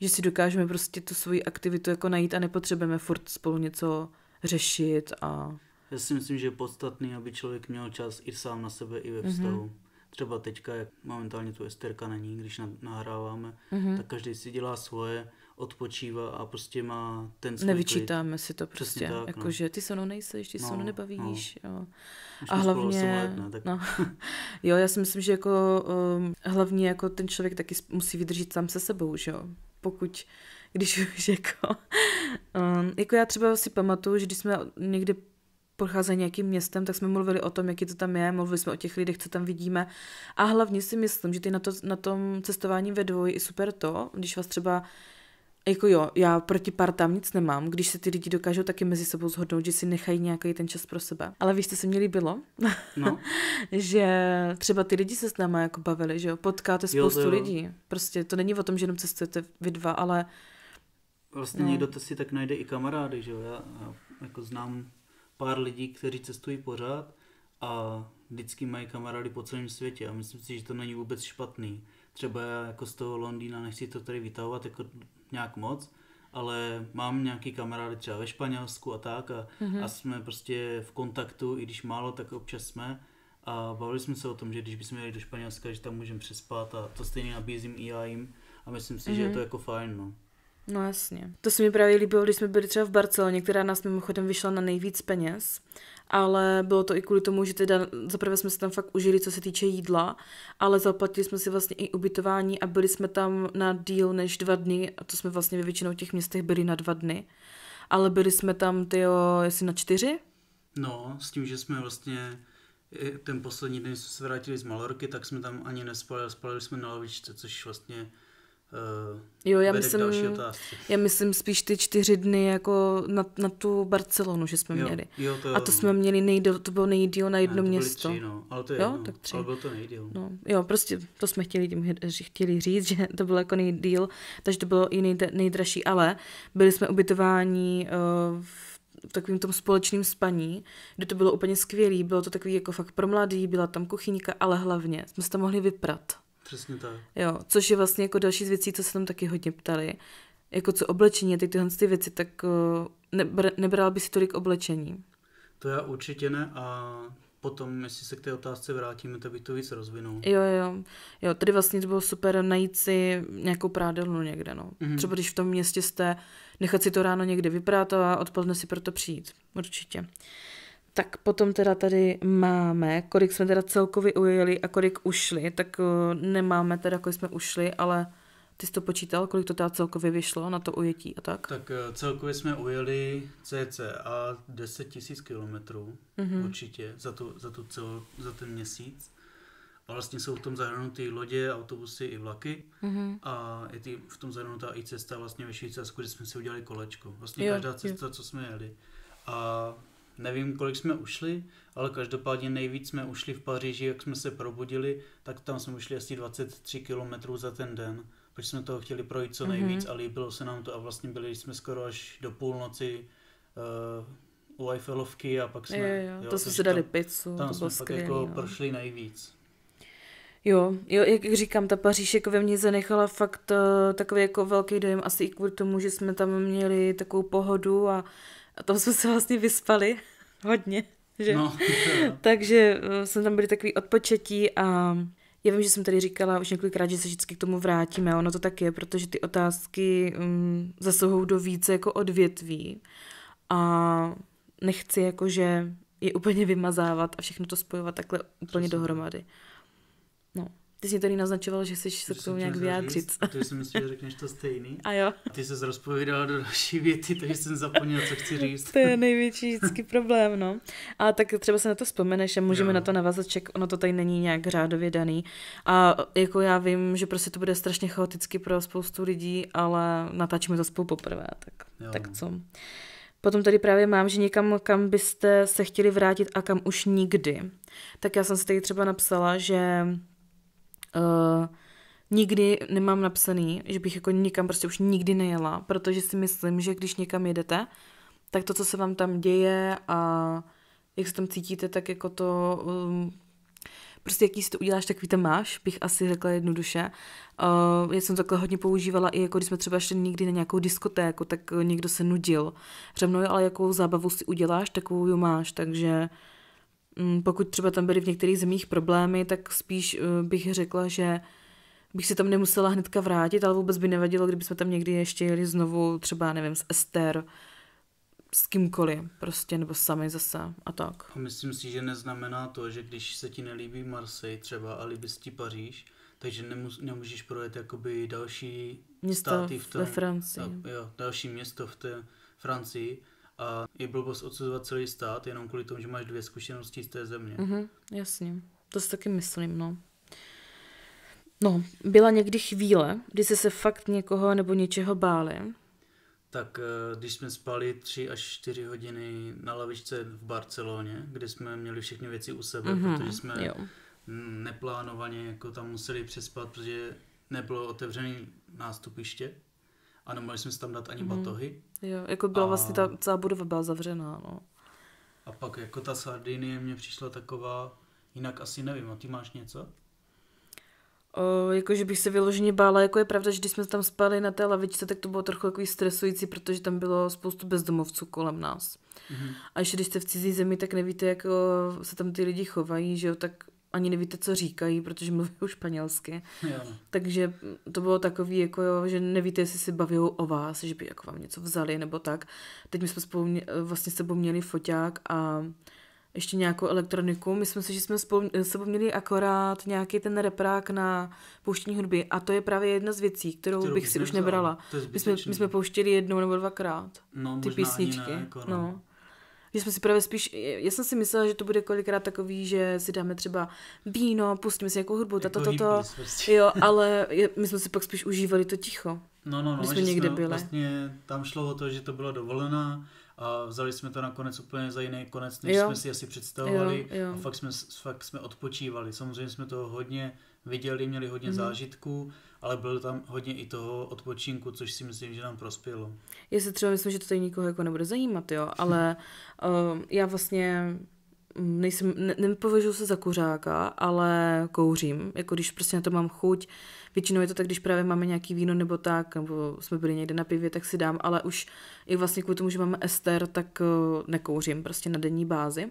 že si dokážeme prostě tu svoji aktivitu jako najít a nepotřebujeme furt spolu něco řešit a... Já si myslím, že je podstatný, aby člověk měl čas i sám na sebe, i ve mhm. vztahu. Mm-hmm třeba teďka, jak momentálně tu Esterka není, když nahráváme, mm-hmm. tak každý si dělá svoje odpočívá a prostě má ten svůj Nevyčítáme klid. si to prostě, Přesně tak, jako no. že ty se mnou nejseš, ty no, se mnou nebavíš. No. Jo. a hlavně, let, ne, tak... no, jo, já si myslím, že jako um, hlavně jako ten člověk taky musí vydržet sám se sebou, že jo. Pokud, když už jako, um, jako já třeba si pamatuju, že když jsme někdy procházeli nějakým městem, tak jsme mluvili o tom, jaký to tam je, mluvili jsme o těch lidech, co tam vidíme. A hlavně si myslím, že ty na, to, na tom cestování ve dvoji je super to, když vás třeba jako jo, já proti partám nic nemám, když se ty lidi dokážou taky mezi sebou zhodnout, že si nechají nějaký ten čas pro sebe. Ale víš, co se mi líbilo? No. že třeba ty lidi se s náma jako bavili, že jo, potkáte spoustu jo, jo. lidí. Prostě to není o tom, že jenom cestujete vy dva, ale... Vlastně no. někdo to si tak najde i kamarády, že jo, já, já jako znám pár lidí, kteří cestují pořád a vždycky mají kamarády po celém světě a myslím si, že to není vůbec špatný třeba jako z toho Londýna, nechci to tady vytahovat, jako nějak moc, ale mám nějaký kamarády třeba ve Španělsku a tak a, mm-hmm. a jsme prostě v kontaktu, i když málo, tak občas jsme a bavili jsme se o tom, že když bychom jeli do Španělska, že tam můžeme přespat a to stejně nabízím i já jim a myslím si, mm-hmm. že je mhm. to jako fajn, no. No jasně. To se mi právě líbilo, když jsme byli třeba v Barceloně, která nás mimochodem vyšla na nejvíc peněz, ale bylo to i kvůli tomu, že teda zaprvé jsme se tam fakt užili, co se týče jídla, ale zaplatili jsme si vlastně i ubytování a byli jsme tam na díl než dva dny, a to jsme vlastně ve většinou těch městech byli na dva dny, ale byli jsme tam, ty jo, jestli na čtyři? No, s tím, že jsme vlastně eh, ten poslední den jsme se vrátili z Malorky, tak jsme tam ani nespali, spali jsme na lavičce, což vlastně Eh, jo, já myslím, já myslím spíš ty čtyři dny jako na, na tu Barcelonu, že jsme jo, měli. Jo, to, a to jsme měli nejdíl, to bylo nejdíl na jedno ne, to město. Tři, no. Ale to je jo, jedno, tak tři. Ale bylo to nejdíl. No, jo, prostě to jsme chtěli, tím, chtěli říct, že to bylo jako nejdíl, takže to bylo i nejde, nejdražší, ale byli jsme ubytováni uh, eh, v v takovým tom společným spaní, kde to bylo úplně skvělý, bylo to takový jako fakt pro mladý, byla tam kuchyňka, ale hlavně jsme se tam mohli vyprat. Přesně tak. Jo, což je vlastně jako další z věcí, co se tam taky hodně ptali. Jako co oblečení a ty tyhle ty věci, tak eh, nebr, nebral by si tolik oblečení. To já určitě ne a potom, jestli se k té otázce vrátíme, tak bych to víc rozvinul. Jo, jo. Jo, tady vlastně to bylo super najít si nějakou prádelnu někde, no. Mm-hmm. Třeba když v tom městě jste, nechat si to ráno někde vyprát a odpoledne si proto přijít. Určitě. Tak potom teda tady máme, kolik jsme teda celkově ujeli a kolik ušli, tak eh, nemáme teda, kolik jsme ušli, ale ty jsi to počítal, kolik to teda celkově vyšlo na to ujetí a tak? Tak eh, celkově jsme ujeli cca 10 tisíc kilometrů mm-hmm. určitě za, tu, za, tu celo, za ten měsíc. A vlastně jsou v tom zahrnuty lodě, autobusy i vlaky. Mm-hmm. A je tý, v tom zahrnutá i cesta vlastně ve Švýcarsku, kde jsme si udělali kolečko. Vlastně jo, každá cesta, jo. co jsme jeli. A Nevím, kolik jsme ušli, ale každopádně nejvíc jsme ušli v Paříži, jak jsme se probudili, tak tam jsme ušli asi 23 km za ten den, protože jsme toho chtěli projít co mhm. nejvíc mm-hmm. a líbilo se nám to a vlastně byli jsme skoro až do půlnoci uh, u Eiffelovky a pak jsme... Jo, jo, jo to jsme si dali tam, pizzu, tam to jsme skvělý, pak jako jo. prošli nejvíc. Jo, jo, jak říkám, ta Paříž jako ve mně zanechala fakt uh, takový jako velký dojem, asi i kvůli tomu, že jsme tam měli takovou pohodu a a tam jsme se vlastně vyspali hodně. Že? No, Takže eh, jsme tam byli takový odpočetí a já vím, že jsem tady říkala už několikrát, že se vždycky k tomu vrátíme, ono to tak je, protože ty otázky um, zasahou do více jako odvětví a nechci jakože je úplně vymazávat a všechno to spojovat takhle úplně Přesně. dohromady. Ty jsi tady naznačoval, že jsi se k tomu nějak vyjádřit. To jsem myslel, že řekneš to stejný. A jo. A ty se rozpovídala do další věty, takže jsem zapomněl, co chci říct. to je největší vždycky problém, no. A tak třeba se na to vzpomeneš a můžeme jo. na to navázat, že ono to tady není nějak řádově daný. A jako já vím, že prostě to bude strašně chaoticky pro spoustu lidí, ale natáčíme to spolu poprvé, tak, jo. tak co. Potom tady právě mám, že někam, kam byste se chtěli vrátit a kam už nikdy. Tak já jsem si tady třeba napsala, že Eh, nikdy nemám napsaný, že bych jako nikam prostě už nikdy nejela, protože si myslím, že když někam jedete, tak to, co se vám tam děje a jak se tam cítíte, tak jako to... Um, prostě jaký si to uděláš, takový tam máš, bych asi řekla jednoduše. Uh, já jsem to takhle hodně používala i jako když jsme třeba šli někdy na nějakou diskotéku, tak někdo se nudil. Řekl, ale jakou zábavu si uděláš, takovou ju máš, takže uh, Mm, pokud třeba tam byly v některých zemích problémy, tak spíš eh, bych řekla, že bych se tam nemusela hnedka vrátit, ale vůbec by nevadilo, kdyby jsme tam někdy ještě jeli znovu, třeba, nevím, s Ester, s kýmkoliv prostě, nebo sami zase a tak. A myslím si, že neznamená to, že když se ti nelíbí Marseille třeba a líbí ti Paříž, takže nemus, nemůžeš projet jakoby další město státy v tom, ve Francii. A, jo, další město v té Francii, a je blbost odsuzovat celý stát jenom kvůli tomu, že máš dvě zkušenosti z té země. Mm-hmm, jasně, to si taky myslím, no. No, byla někdy chvíle, kdy jsi se fakt někoho nebo něčeho báli? Tak eh, když jsme spali tři až čtyři hodiny na lavičce v Barceloně, kde jsme měli všechny věci u sebe, mm-hmm, protože jsme jo. neplánovaně jako tam museli přespat, protože nebylo otevřené nástupiště, a nemohli jsme si tam dát ani mm. batohy. Jo, jako byla a... vlastně ta celá budova byla zavřená, no. A pak jako ta Sardinie mě přišla taková, jinak asi nevím, a ty máš něco? O, jako, že bych se vyloženě bála, jako je pravda, že když jsme tam spali na té lavičce, tak to bylo trochu jako stresující, protože tam bylo spoustu bezdomovců kolem nás. Mm-hmm. A ještě když jste v cizí zemi, tak nevíte, jak se tam ty lidi chovají, že jo, tak ani nevíte, co říkají, protože mluví španělsky. Jo. Takže to bylo takový, jako, jo, že nevíte, jestli si baví o vás, že by jako vám něco vzali nebo tak. Teď my jsme spolu mě, vlastně s sebou měli foťák a ještě nějakou elektroniku. Myslím si, že jsme spolu, sebou měli akorát nějaký ten reprák na pouštění hudby a to je právě jedna z věcí, kterou, kterou bych si nevzal. už nebrala. My jsme, my jsme pouštěli jednou nebo dvakrát no, ty písničky. Ne, jako no. no. My jsme si právě spíš, já jsem si myslela, že to bude kolikrát takový, že si dáme třeba víno, pustíme si nějakou hudbu, tato, jako toto. prostě. jo, ale my jsme si pak spíš užívali to ticho. No, no, no, když jsme někde jsme byli. Vlastně tam šlo o to, že to bylo dovolená a vzali jsme to nakonec úplně za jiný konec, než jo. jsme si asi představovali jo, jo. a fakt jsme, fakt jsme odpočívali. Samozřejmě jsme toho hodně viděli, měli hodně mm. zážitků, ale bylo tam hodně i toho odpočinku, což si myslím, že nám prospělo. Já si třeba myslím, že to tady nikoho jako nebude zajímat, jo, hm. ale uh, já vlastně nejsem, ne, nepovažuji se za kuřáka, ale kouřím, jako když prostě na to mám chuť. Většinou je to tak, když právě máme nějaký víno nebo tak, nebo jsme byli někde na pivě, tak si dám, ale už i vlastně kvůli tomu, že máme ester, tak eh, nekouřím prostě na denní bázi.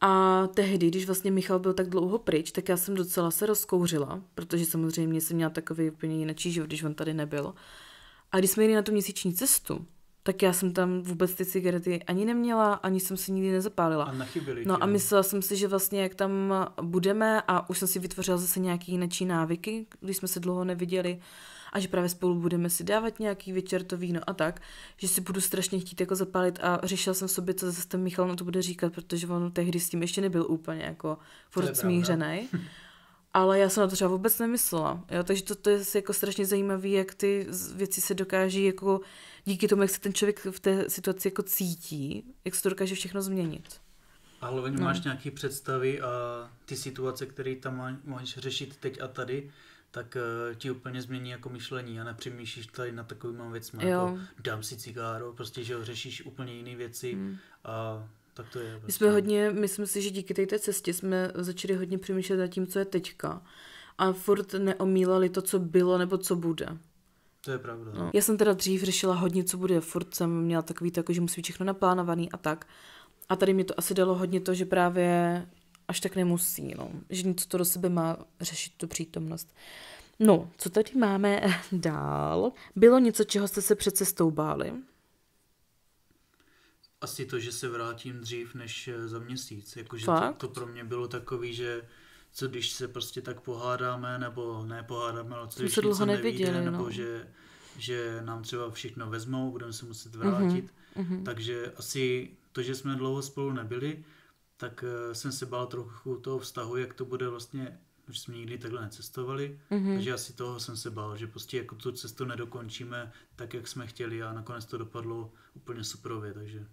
A tehdy, když vlastně Michal byl tak dlouho pryč, tak já jsem docela se rozkouřila, protože samozřejmě jsem měla takový úplně jiný život, když on tady nebyl. A když jsme jeli na tu měsíční cestu, tak já jsem tam vůbec ty cigarety ani neměla, ani jsem se nikdy nezapálila. A nachybili. No a no. myslela jsem si, že vlastně jak tam budeme a už jsem si vytvořila zase nějaký jinačí návyky, když jsme se dlouho neviděli a že právě spolu budeme si dávat nějaký večer to víno a tak, že si budu strašně chtít jako zapálit a řešil jsem sobě, co zase ten Michal na to bude říkat, protože on tehdy s tím ještě nebyl úplně jako furt smířený. Ale já jsem na to třeba vůbec nemyslela. Jo? Takže to, to je jako strašně zajímavé, jak ty věci se dokáží jako díky tomu, jak se ten člověk v té situaci jako cítí, jak se to dokáže všechno změnit. A hlavně no. máš nějaké představy a ty situace, které tam máš řešit teď a tady, tak uh, ti úplně změní jako myšlení a nepřemýšlíš tady na takovým věcma, jo. jako dám si cigáro, prostě, že řešíš úplně jiné věci hmm. a tak to je. Prostě. My vlastně jsme hodně, myslím si, že díky této cestě jsme začali hodně přemýšlet nad tím, co je teďka a furt neomílali to, co bylo nebo co bude. To je pravda. No. Já jsem teda dřív řešila hodně, co bude, furt jsem měla takový to, jako, že musí být všechno naplánovaný a tak. A tady mi to asi dalo hodně to, že právě až tak nemusí, no. že něco to do sebe má řešit tu přítomnost. No, co tady máme dál? Bylo něco, čeho jste se před cestou báli? Asi to, že se vrátím dřív než eh, za měsíc. Jakože to, to pro mě bylo takový, že co když se prostě tak pohádáme, nebo ne pohádáme, ale co když se dlouho neviděli, nevíde, nebo no. že, že nám třeba všechno vezmou, budeme se muset vrátit. Mm-hmm. Takže asi to, že jsme dlouho spolu nebyli, tak eh, jsem se bál trochu toho vztahu, jak to bude vlastně, už jsme nikdy takhle necestovali, mm-hmm. takže asi toho jsem se bál, že prostě jako tu cestu nedokončíme tak, jak jsme chtěli a nakonec to dopadlo úplně superově, takže...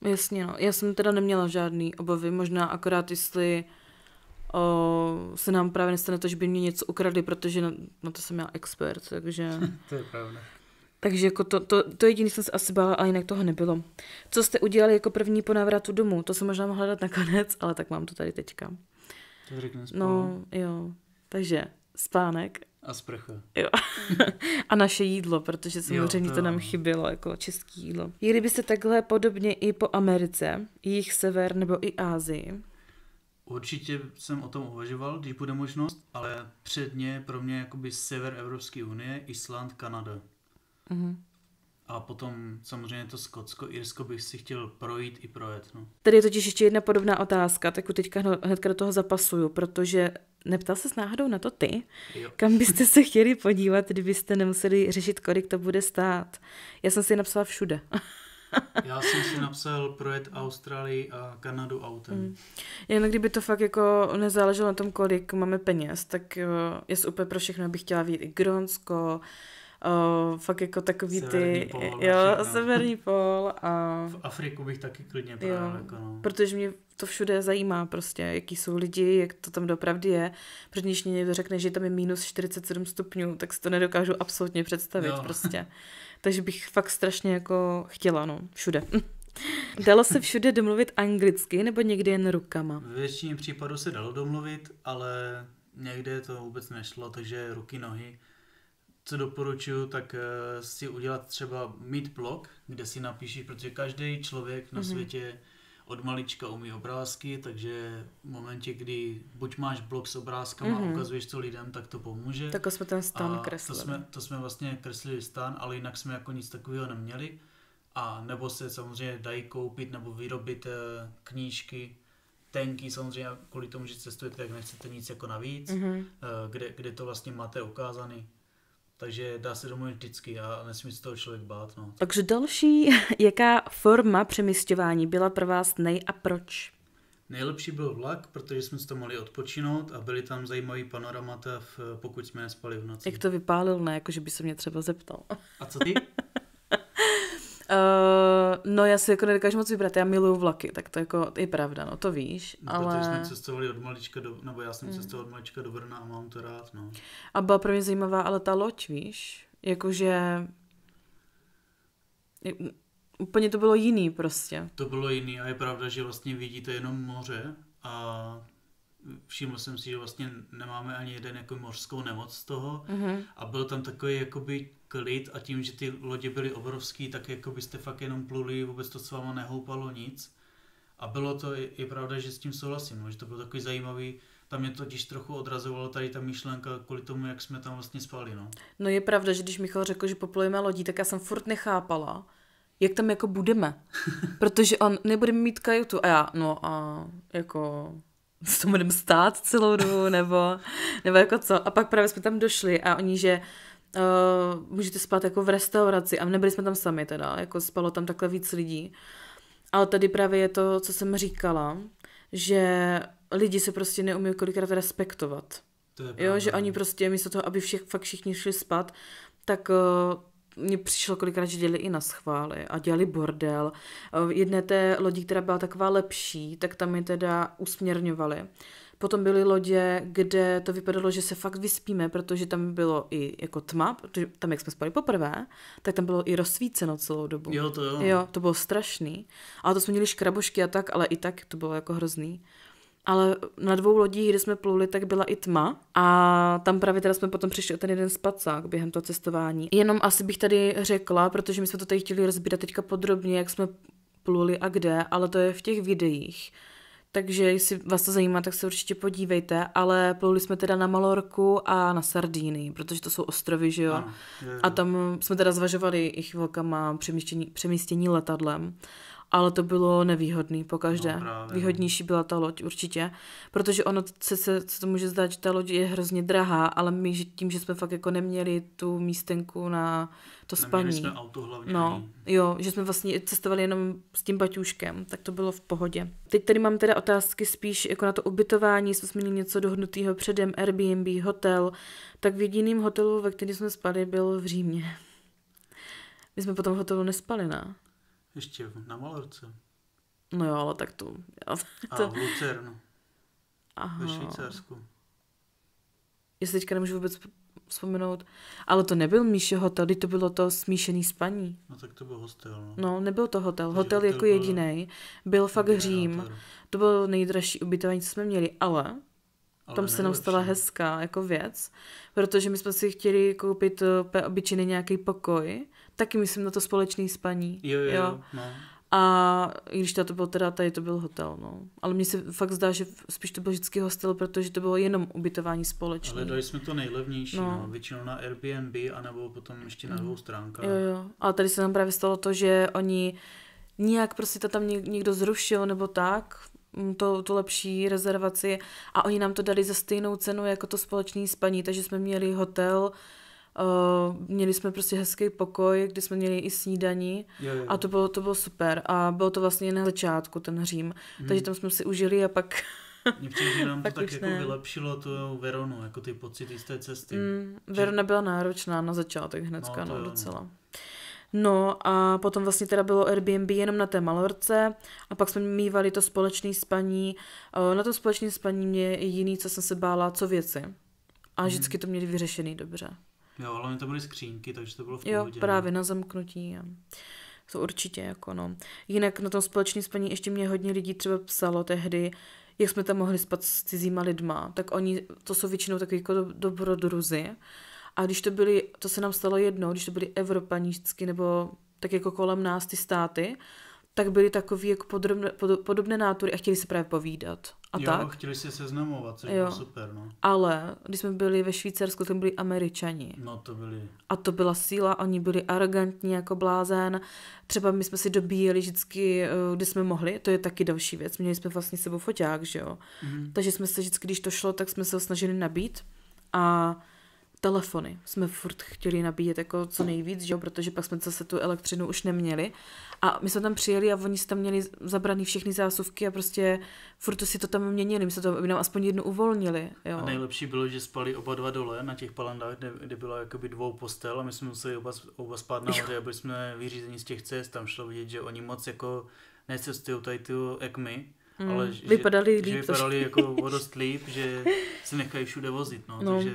Jasně, no. Já jsem teda neměla žádný obavy, možná akorát jestli o, se nám právě nestane to, že by mě něco ukradli, protože na, na to jsem já expert, takže... to je pravda. Takže jako to, to, to jediné jsem se asi bála, ale jinak toho nebylo. Co jste udělali jako první po návratu domů? To jsem možná mohla dát nakonec, ale tak mám to tady teďka. To řekne no, spolu. No, jo. Takže spánek. A sprcha. Jo. a naše jídlo, protože samozřejmě jo, to, to nám chybělo, jako české jídlo. Jeli byste takhle podobně i po Americe, jich sever nebo i Ázii? Určitě jsem o tom uvažoval, když bude možnost, ale předně pro mě jakoby sever Evropské unie, Island, Kanada. Mm-hmm. A potom samozřejmě to Skotsko, Irsko bych si chtěl projít i projet. No. Tady je totiž ještě jedna podobná otázka, tak teďka hnedka do toho zapasuju, protože neptal se s náhodou na to ty, jo. kam byste se chtěli podívat, kdybyste nemuseli řešit, kolik to bude stát. Já jsem si napsala všude. Já jsem si napsal projet Austrálii a Kanadu autem. Mm. Jen kdyby to fakt jako nezáleželo na tom, kolik máme peněz, tak jo, já úplně pro všechno bych chtěla vidět i Grónsko, uh, fakt jako takový severní ty... Pol, jo, no. severní pol a... V Afriku bych taky klidně právě, jako no. Protože mě to všude zajímá prostě, jaký jsou lidi, jak to tam dopravdy je. Protože když mě někdo řekne, že tam je minus 47 stupňů, tak si to nedokážu absolutně představit jo. prostě. Takže bych fakt strašně jako chtěla, no, všude. Dalo se všude domluvit anglicky nebo někdy jen rukama? Ve většině případů se dalo domluvit, ale někde to vůbec nešlo, takže ruky, nohy co doporučuju, tak uh, si udělat třeba mít blog, kde si napíšeš, protože každý člověk na mm-hmm. světě od malička umí obrázky, takže v momentě, kdy buď máš blog s obrázkama mm-hmm. a mhm. ukazuješ to lidem, tak to pomůže. Tak jsme ten stan a kreslili. To jsme, to jsme vlastně kreslili stan, ale jinak jsme jako nic takového neměli. A nebo se samozřejmě dají koupit nebo vyrobit uh, knížky, tenky samozřejmě kvůli tomu, že cestujete, tak nechcete nic jako navíc, mm-hmm. Uh, kde, kde to vlastně máte ukázaný. Takže dá se domluvit vždycky a nesmí se toho člověk bát. No. Takže další, jaká forma přemysťování byla pro vás nej a proč? Nejlepší byl vlak, protože jsme si to mohli odpočinout a byly tam zajímavý panoramata, pokud jsme nespali v noci. Jak to vypálil, ne? Jakože by se mě třeba zeptal. A co ty? Eh, no já si jako nedokážu moc vybrat, já miluju vlaky, tak to jako je pravda, no to víš, no, ale... Protože jsme cestovali od malička do, nebo já jsem hmm. cestoval od malička do Brna a mám to rád, no. A byla pro mě zajímavá, ale ta loď, víš, jakože... úplně to bylo jiný prostě. To bylo jiný a je pravda, že vlastně vidíte jenom moře a všiml jsem si, že vlastně nemáme ani jeden jako mořskou nemoc z toho mm-hmm. a byl tam takový jakoby klid a tím, že ty lodě byly obrovský, tak jako byste fakt jenom pluli, vůbec to s váma nehoupalo nic. A bylo to, je, je pravda, že s tím souhlasím, no, že to bylo takový zajímavý, tam mě totiž trochu odrazovalo tady ta myšlenka kvůli tomu, jak jsme tam vlastně spali, no. No je pravda, že když Michal řekl, že poplujeme lodí, tak já jsem furt nechápala, jak tam jako budeme. Protože on nebudeme mít kajutu. A já, no a jako to budeme stát celou dobu, nebo, nebo jako co. A pak právě jsme tam došli a oni, že uh, můžete spát jako v restauraci a nebyli jsme tam sami teda, jako spalo tam takhle víc lidí. Ale tady právě je to, co jsem říkala, že lidi se prostě neumí kolikrát respektovat. jo, že oni prostě místo toho, aby všech, fakt všichni šli spát, tak uh, mně přišlo kolikrát, že dělali i na schvály a dělali bordel. Eh, jedné té lodi, která byla taková lepší, tak tam je teda usměrňovali. Potom byly lodě, kde to vypadalo, že se fakt vyspíme, protože tam bylo i jako tma, protože tam, jak jsme spali poprvé, tak tam bylo i rozsvíceno celou dobu. Jo, to jo. Jo, to bylo strašný. Ale to jsme měli škrabošky a tak, ale i tak to bylo jako hrozný ale na dvou lodích, kde jsme pluli, tak byla i tma a tam právě teda jsme potom přišli o ten jeden spacák během toho cestování. Jenom asi bych tady řekla, protože my jsme to tady chtěli rozbírat teďka podrobně, jak jsme pluli a kde, ale to je v těch videích. Takže jestli vás to zajímá, tak se určitě podívejte, ale pluli jsme teda na Malorku a na Sardíny, protože to jsou ostrovy, že jo? A, je, je. a tam jsme teda zvažovali i chvilkama přemístění, přemístění letadlem ale to bylo nevýhodný po každé. No, Výhodnější byla ta loď určitě, protože ono se, se, se to může zdát, že ta loď je hrozně drahá, ale my tím, že jsme fakt jako neměli tu místenku na to neměli spaní. Neměli jsme auto hlavně. No, jo, že jsme vlastně cestovali jenom s tím baťuškem, tak to bylo v pohodě. Teď tady mám teda otázky spíš jako na to ubytování, jsme měli něco dohodnutého předem, Airbnb, hotel, tak v jediným hotelu, ve kterém jsme spali, byl v Římě. My jsme potom v hotelu nespali, ne? Ještě na Malorce. No jo, ale tak to... Já, to... A v Lucernu. Aha. Ve Švýcarsku. Já se teďka nemůžu vůbec vzpomenout. Ale to nebyl Míše hotel, to bylo to smíšený spaní. No tak to byl hostel. No, no nebyl to hotel. hotel, hotel jako byl... jediný byl fakt Řím. Hotel. To bylo nejdražší ubytování, co jsme měli, ale, ale tam nejlepší. se nám stala hezká jako věc, protože my jsme si chtěli koupit eh, obyčejný nějaký pokoj taky myslím na to společný spaní. Jo, jo, jo. No. A i když to bylo teda, tady to byl hotel, no. Ale mně se fakt zdá, že spíš to byl vždycky hostel, protože to bylo jenom ubytování společné. Ale dali jsme to nejlevnější, no. no. Většinou na Airbnb, anebo potom ještě na mm. dvou stránkách. Jo, jo. A tady se nám právě stalo to, že oni nějak prostě to tam někdo zrušil nebo tak, mm, to, to lepší rezervaci a oni nám to dali za stejnou cenu jako to společné spaní, takže jsme měli hotel Uh, měli jsme prostě hezký pokoj, kdy jsme měli i snídaní jo, jo. a to bylo, to bylo super a bylo to vlastně na začátku ten Řím, hmm. takže tam jsme si užili a pak... Mě přijde, že nám to tak jako ne. vylepšilo tu Veronu, jako ty pocity z té cesty. Mm, Verona byla náročná na začátek hnedka, no, no, no docela. No a potom vlastně teda bylo Airbnb jenom na té malorce a pak jsme mývali to společné spaní. Eh, na to společném spaní mě je jiný, co jsem se bála, co věci. A mhm. vždycky to měli vyřešený dobře. Jo, hlavně to byly skřínky, takže to bylo v pohodě. Jo, no. právě na zamknutí. A... To určitě, jako no. Jinak na tom společný spaní ještě mě hodně lidí třeba psalo tehdy, jak jsme tam mohli spat s cizíma lidma, tak oni, to jsou většinou takový jako do, dobrodruzi. A když to byli, to se nám stalo jednou, když to byly Evropaníčky nebo tak jako kolem nás ty státy, tak byly takový jako podrobne, pod, podobné nátury a chtěli se právě povídat a jo, tak. chtěli se seznamovat, což jo. bylo super, no. Ale když jsme byli ve Švýcarsku, to byli američani. No to byli. A to byla síla, oni byli arrogantní jako blázen. Třeba my jsme si dobíjeli vždycky, eh, když jsme mohli, to je taky další věc. Měli jsme vlastně sebou foťák, že jo. Mm. Takže jsme se vždycky, když to šlo, tak jsme se ho snažili nabít. A telefony jsme furt chtěli nabíjet jako co nejvíc, že jo? protože pak jsme zase tu elektřinu už neměli. A my jsme tam přijeli a oni si tam měli zabraný všechny zásuvky a prostě furt si to tam měnili, my jsme to, aby nám aspoň jednu uvolnili. Jo? A nejlepší bylo, že spali oba dva dole na těch palandách, kde, kde byla jakoby dvou postel a my jsme museli oba, oba spát nahoře, aby jsme vyřízení z těch cest, tam šlo vidět, že oni moc jako necestují tady tu, jak my, Hmm, ale že, vypadali líp. Že vypadali jako vodost líp, že se nechají všude vozit, no, no. takže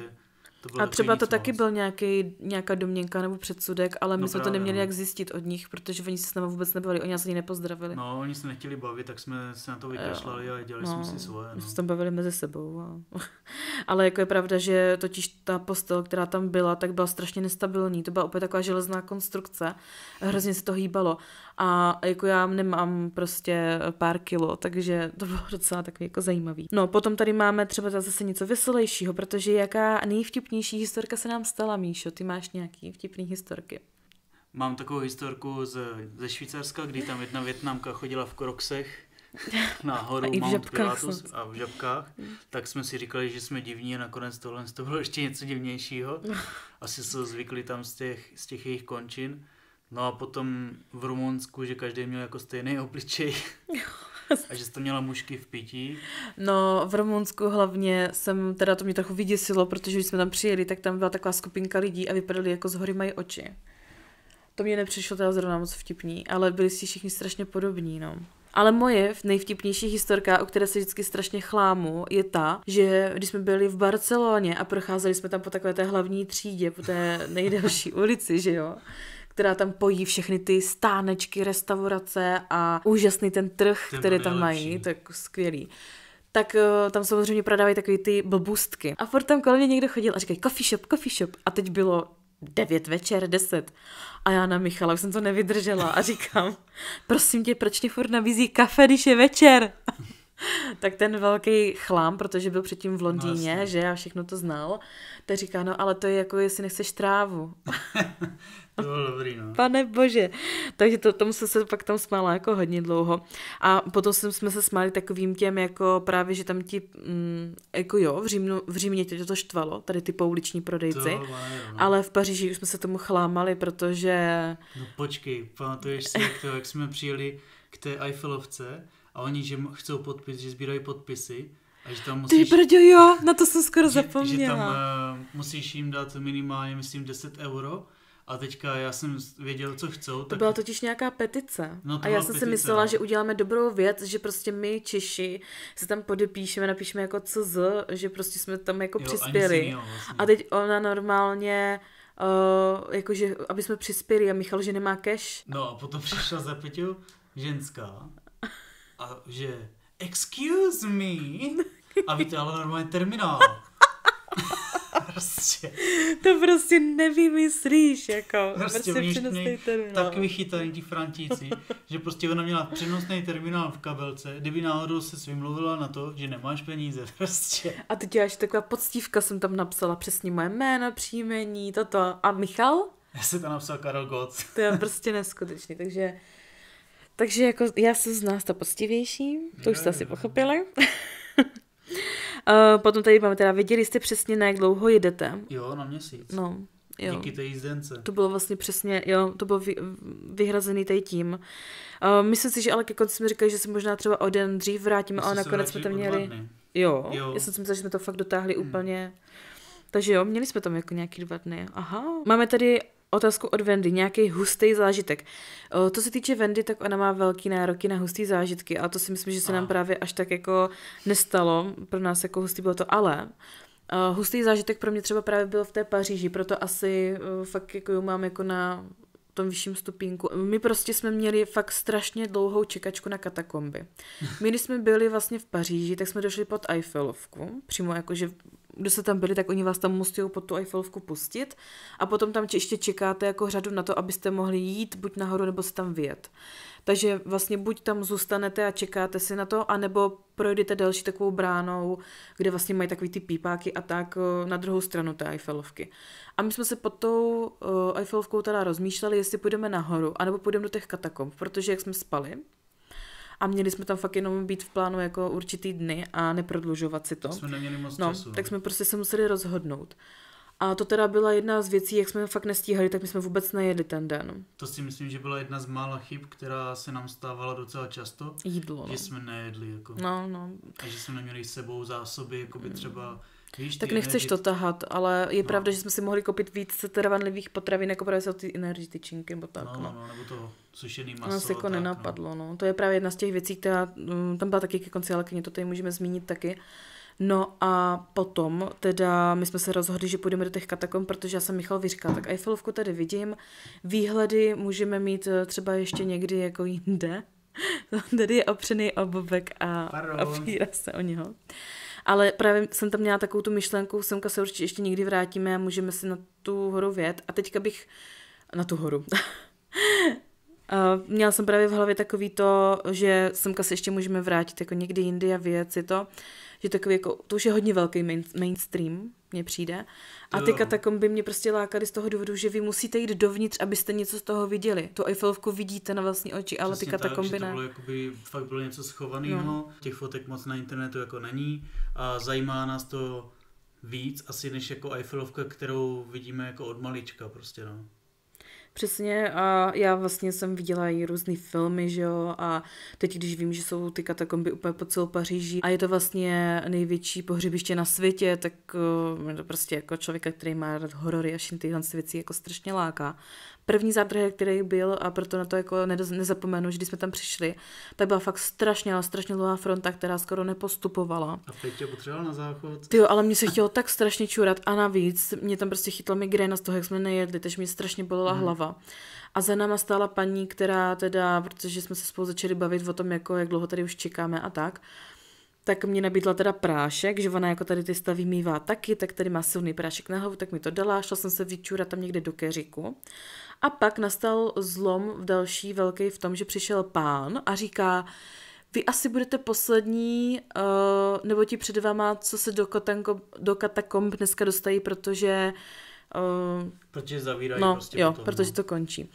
to a třeba to taky moc. byl nějaký, nějaká domněnka nebo předsudek, ale my no jsme právě, to neměli no. jak zjistit od nich, protože oni se s námi vůbec nebavili, oni nás ani nepozdravili. No, oni se nechtěli bavit, tak jsme se na to vykašlali a dělali no, jsme si svoje. No. My jsme se tam bavili mezi sebou. No. A... ale jako je pravda, že totiž ta postel, která tam byla, tak byla strašně nestabilní. To byla opět taková železná konstrukce. Hrozně se to hýbalo a jako já nemám prostě pár kilo, takže to bylo docela takový jako zajímavý. No, potom tady máme třeba zase něco veselějšího, protože jaká nejvtipnější historka se nám stala, Míšo? Ty máš nějaký vtipný historky? Mám takovou historku z, ze Švýcarska, kdy tam jedna větnamka chodila v kroksech nahoru a Mount Pilatus a v žabkách, tak jsme si říkali, že jsme divní a nakonec tohle to bylo ještě něco divnějšího. Asi se zvykli tam z těch, z těch jejich končin. No a potom v Rumunsku, že každý měl jako stejný obličej. a že to měla mužky v pití? No, v Rumunsku hlavně jsem, teda to mě trochu vyděsilo, protože když jsme tam přijeli, tak tam byla taková skupinka lidí a vypadali jako z hory mají oči. To mě nepřišlo teda zrovna moc vtipný, ale byli si všichni strašně podobní, no. Ale moje nejvtipnější historka, o které se vždycky strašně chlámu, je ta, že když jsme byli v Barceloně a procházeli jsme tam po takové té hlavní třídě, po té nejdelší ulici, že jo, která tam pojí všechny ty stánečky, restaurace a úžasný ten trh, ten který tam mají, tak jako skvělý tak eh, tam samozřejmě prodávají takové ty blbůstky. A furt tam kolem mě někdo chodil a říkají coffee shop, coffee shop. A teď bylo devět večer, deset, A já na Michala už jsem to nevydržela a říkám, prosím tě, proč ti furt nabízí kafe, když je večer? tak ten velký chlám, protože byl předtím v no, Londýně, no, že já všechno to znal, tak říká, no ale to je jako, jestli nechceš trávu. to bylo dobrý, no. Pane bože. Takže to, tomu jsem se pak tam smála jako hodně dlouho. A potom jsme se smáli takovým těm, jako právě, že tam ti, mm, jako jo, v, Římnu, v Římě tě to štvalo, tady ty pouliční prodejci, to, no. ale v Paříži už jsme se tomu chlámali, protože... No počkej, pamatuješ si, jak, to, jak jsme přijeli k té Eiffelovce a oni, že chcou podpis, že sbírají podpisy a že tam musíš... Ty brďo, jo, na to jsem skoro zapomněla. Že tam uh, musíš jim dát minimálně, myslím, 10 euro a teďka já jsem věděl, co chcou. Tak... To byla totiž nějaká petice. No, to a já jsem petice, si myslela, no. že uděláme dobrou věc, že prostě my Češi se tam podepíšeme, napíšeme jako CZ, že prostě jsme tam jako jo, přispěli. Měl, vlastně. A teď ona normálně uh, eh, jakože, aby jsme přispěli a Michal, že nemá cash. No a potom přišla za Peťou ženská a že, excuse me. A víte, ale normálně terminál. prostě. To prostě nevymyslíš, jako. Prostě, prostě přenosný terminál. Tak vychytaný ti Frantíci, že prostě ona měla přenosný terminál v kabelce, kdyby náhodou se svým mluvila na to, že nemáš peníze, prostě. A teď já ještě taková poctívka jsem tam napsala, přesně moje jméno, příjmení, toto. A Michal? Já jsem tam napsal Karel Gott. to je prostě neskutečný, takže takže jako já jsem z nás to poctivější, to už jste asi pochopili. Eh, potom tady máme teda, věděli jste přesně, na jak dlouho jedete. Jo, na měsíc. No, jo. Díky té jízdence. To bylo vlastně přesně, jo, to bylo vy, vyhrazený tady tím. Uh, myslím si, že ale ke konci jsme říkali, že se možná třeba o den dřív vrátíme, ale nakonec jsme to měli. Jo, jo, já jsem si myslela, že jsme to fakt dotáhli hmm. úplně. Takže jo, měli jsme tam jako nějaký dva dny. Aha. Máme tady otázku od Vendy, nějaký hustý zážitek. O, to se týče Vendy, tak ona má velký nároky na hustý zážitky a to si myslím, že se nám právě až tak jako nestalo. Pro nás jako hustý bylo to ale. O, hustý zážitek pro mě třeba právě byl v té Paříži, proto asi o, fakt jako mám jako na tom vyšším stupínku. My prostě jsme měli fakt strašně dlouhou čekačku na katakomby. My, když jsme byli vlastně v Paříži, tak jsme došli pod Eiffelovku, přímo jakože kdo se tam byli, tak oni vás tam musí pod tu Eiffelovku pustit a potom tam ještě čekáte jako řadu na to, abyste mohli jít buď nahoru nebo se tam vyjet. Takže vlastně buď tam zůstanete a čekáte si na to, anebo projdete další takovou bránou, kde vlastně mají takový ty pípáky a tak eh, na druhou stranu té Eiffelovky. A my jsme se pod tou eh, Eiffelovkou teda rozmýšleli, jestli půjdeme nahoru, anebo půjdeme do těch katakomb, protože jak jsme spali, a měli jsme tam fakt jenom být v plánu jako určitý dny a neprodlužovat si to. Jsme neměli moc no, času. tak no. jsme prostě se museli rozhodnout. A to teda byla jedna z věcí, jak jsme fakt nestíhali, tak my jsme vůbec nejedli ten den. To si myslím, že byla jedna z mála chyb, která se nám stávala docela často. Jídlo. Že no. jsme nejedli. Jako. No, no. A že jsme neměli s sebou zásoby, jako by mm. třeba... Mm Víš, tak nechceš energi... to tahat, ale je no. pravda, že jsme si mohli koupit víc trvanlivých potravin, jako právě jsou ty tyčinky nebo tak. No, no, no nebo to sušený maso. Nás jako tak, no. nenapadlo, no. no. To je právě jedna z těch věcí, která mm, tam byla taky ke konci, ale to tady můžeme zmínit taky. No a potom teda my jsme se rozhodli, že půjdeme do těch katakom, protože já jsem Michal vyříkal, tak Eiffelovku tady vidím, výhledy můžeme mít e, třeba ještě někdy jako jinde. tady je opřený obobek a Pardon. opírá se o něho. Ale právě jsem tam měla takovou tu myšlenku, semka se určitě ještě někdy vrátíme a můžeme si na tu horu vět. A teďka bych na tu horu. Eh, měla jsem právě v hlavě takový to, že semka se ještě můžeme vrátit jako někdy jindy a věc je to, že takový jako, to už je hodně velký main, mainstream, mně přijde. A ty katakomby mě prostě lákaly z toho důvodu, že vy musíte jít dovnitř, abyste něco z toho viděli. Tu Eiffelovku vidíte na vlastní oči, ale ty katakomby tak, ne. To bylo by fakt bylo něco schovaného, no. těch fotek moc na internetu jako není a zajímá nás to víc asi než jako Eiffelovka, kterou vidíme jako od malička prostě no. Přesně a já vlastně jsem viděla i různé filmy, že jo, a teď když vím, že jsou ty katakomby úplně po celou Paříží a je to vlastně největší pohřebiště na světě, tak uh, to prostě jako člověka, který má rád horory a všechny tyhle věci jako strašně láká první závrh, který byl a proto na to jako nezapomenu, že když jsme tam přišli, tak byla fakt strašně, ale strašně dlouhá fronta, která skoro nepostupovala. A teď tě potřebovala na záchod? Ty ale mě se chtělo tak strašně čurat a navíc mě tam prostě chytla migréna z toho, jak jsme nejedli, takže mě strašně bolela hmm. hlava. A za náma stála paní, která teda, protože jsme se spolu začali bavit o tom, jako jak dlouho tady už čekáme a tak, tak mě nabídla teda prášek, že ona jako tady ty stavy mývá taky, tak tady má silný prášek na hlavu, tak mi to dala, šla jsem se vyčůrat tam někde do keřiku. A pak nastal zlom v další velký v tom, že přišel pán a říká, vy asi budete poslední, uh, nebo ti před váma, co se do, kotanko, do katakomb dneska dostají, protože... Uh, protože zavírají no, prostě jo, potom, no. protože no. to končí.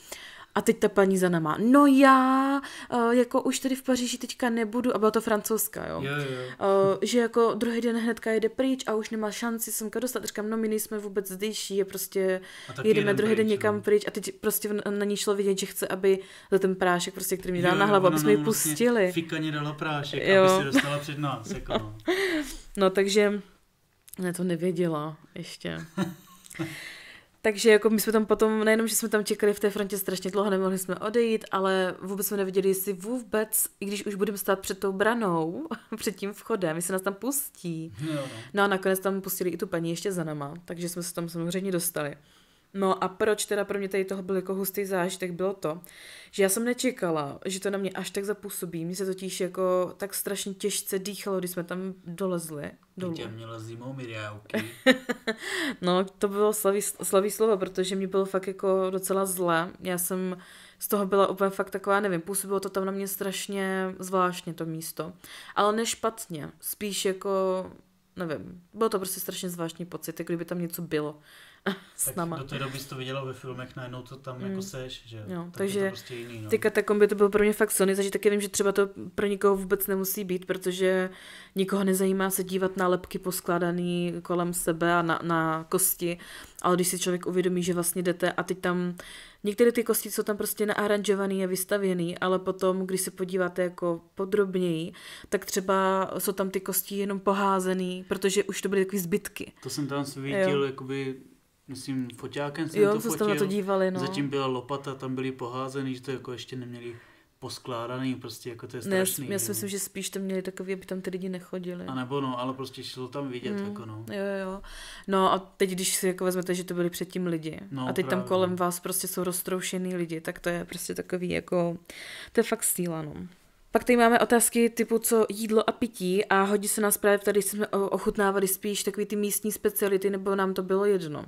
A teď ta paní za náma, no já, eh, jako už tady v Paříži teďka nebudu, a byla to francouzská, jo. Yeah, yeah. že jako druhý den hnedka jede pryč a už nemá šanci semka dostat. Říkám, no my nejsme vůbec zdejší, je prostě, jedeme druhý pryč, den někam no. pryč a teď prostě na ní šlo vidět, že chce, aby za ten prášek, prostě, který mi dal na hlavu, no, aby no, jsme ji no, vlastně pustili. Fikaně dala prášek, jo. aby si dostala před nás, jako no. no takže, ne to nevěděla ještě. Takže jako my jsme tam potom, nejenom, že jsme tam čekali v té frontě strašně dlouho, nemohli jsme odejít, ale vůbec jsme nevěděli, jestli vůbec, i když už budeme stát před tou branou, před tím vchodem, jestli nás tam pustí. No, no. no a nakonec tam pustili i tu paní ještě za nama, takže jsme se tam samozřejmě dostali. No a proč teda pro mě tady toho byl jako hustý zážitek, bylo to, že já jsem nečekala, že to na mě až tak zapůsobí. Mně se totiž jako tak strašně těžce dýchalo, když jsme tam dolezli. Dolů. Tě měla zimou miriáuky. no, to bylo slavý, slavý slovo, protože mě bylo fakt jako docela zle. Já jsem z toho byla úplně fakt taková, nevím, působilo to tam na mě strašně zvláštně to místo. Ale nešpatně, spíš jako nevím, bylo to prostě strašně zvláštní pocit, jako kdyby tam něco bylo s tak nama. do té doby jsi to viděla ve filmech, najednou to tam mm. jako hmm. seš, že jo. Tak takže to prostě jiný, no. ty katakomby to byl pro mě fakt sony, takže taky vím, že třeba to pro nikoho vůbec nemusí být, protože nikoho nezajímá se dívat na lepky poskládaný kolem sebe a na, na kosti, ale když si člověk uvědomí, že vlastně jdete a teď tam některé ty kosti jsou tam prostě naaranžovaný a vystavěný, ale potom, když se podíváte jako podrobněji, tak třeba jsou tam ty kosti jenom poházený, protože už to byly takové zbytky. To jsem tam svítil, jakoby myslím, foťákem jsem jo, to fotil. Jo, na to dívali, no. Zatím byla lopata, tam byly poházený, že to jako ještě neměli poskládaný, prostě jako to je strašný. Ne, já si myslím, že spíš to měli takový, aby tam ty lidi nechodili. A nebo no, ale prostě šlo tam vidět, mm, jako no. Jo, jo. No a teď, když si jako vezmete, že to byli předtím lidi no, a teď právě. tam kolem vás prostě jsou roztroušený lidi, tak to je prostě takový jako, to je fakt stíla, no. Pak tady máme otázky typu co jídlo a pití a hodí se nás právě tady, jsme ochutnávali spíš takový ty místní speciality, nebo nám to bylo jedno.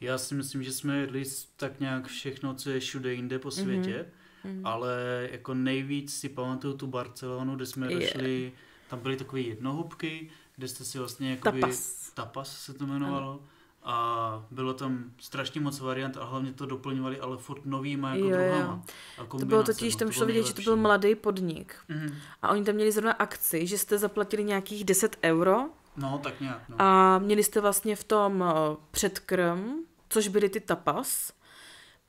Já si myslím, že jsme jedli tak nějak všechno, co je všude jinde po mhm. světě, mm-hmm. ale jako nejvíc si pamatuju tu Barcelonu, kde jsme yeah. došli, tam byly takové jednohubky, kde jste si vlastně jakoby, tapas. tapas se to jmenovalo. Ano. A bylo tam strašně moc variant a hlavně to doplňovali, ale furt novýma jako jo, druhama. A to bylo totiž, tam šlo vidět, že to byl mladý podnik. Mm-hmm. A oni tam měli zrovna akci, že jste zaplatili nějakých 10 euro. No, tak nějak. No. A měli jste vlastně v tom eh, předkrm, což byly ty tapas.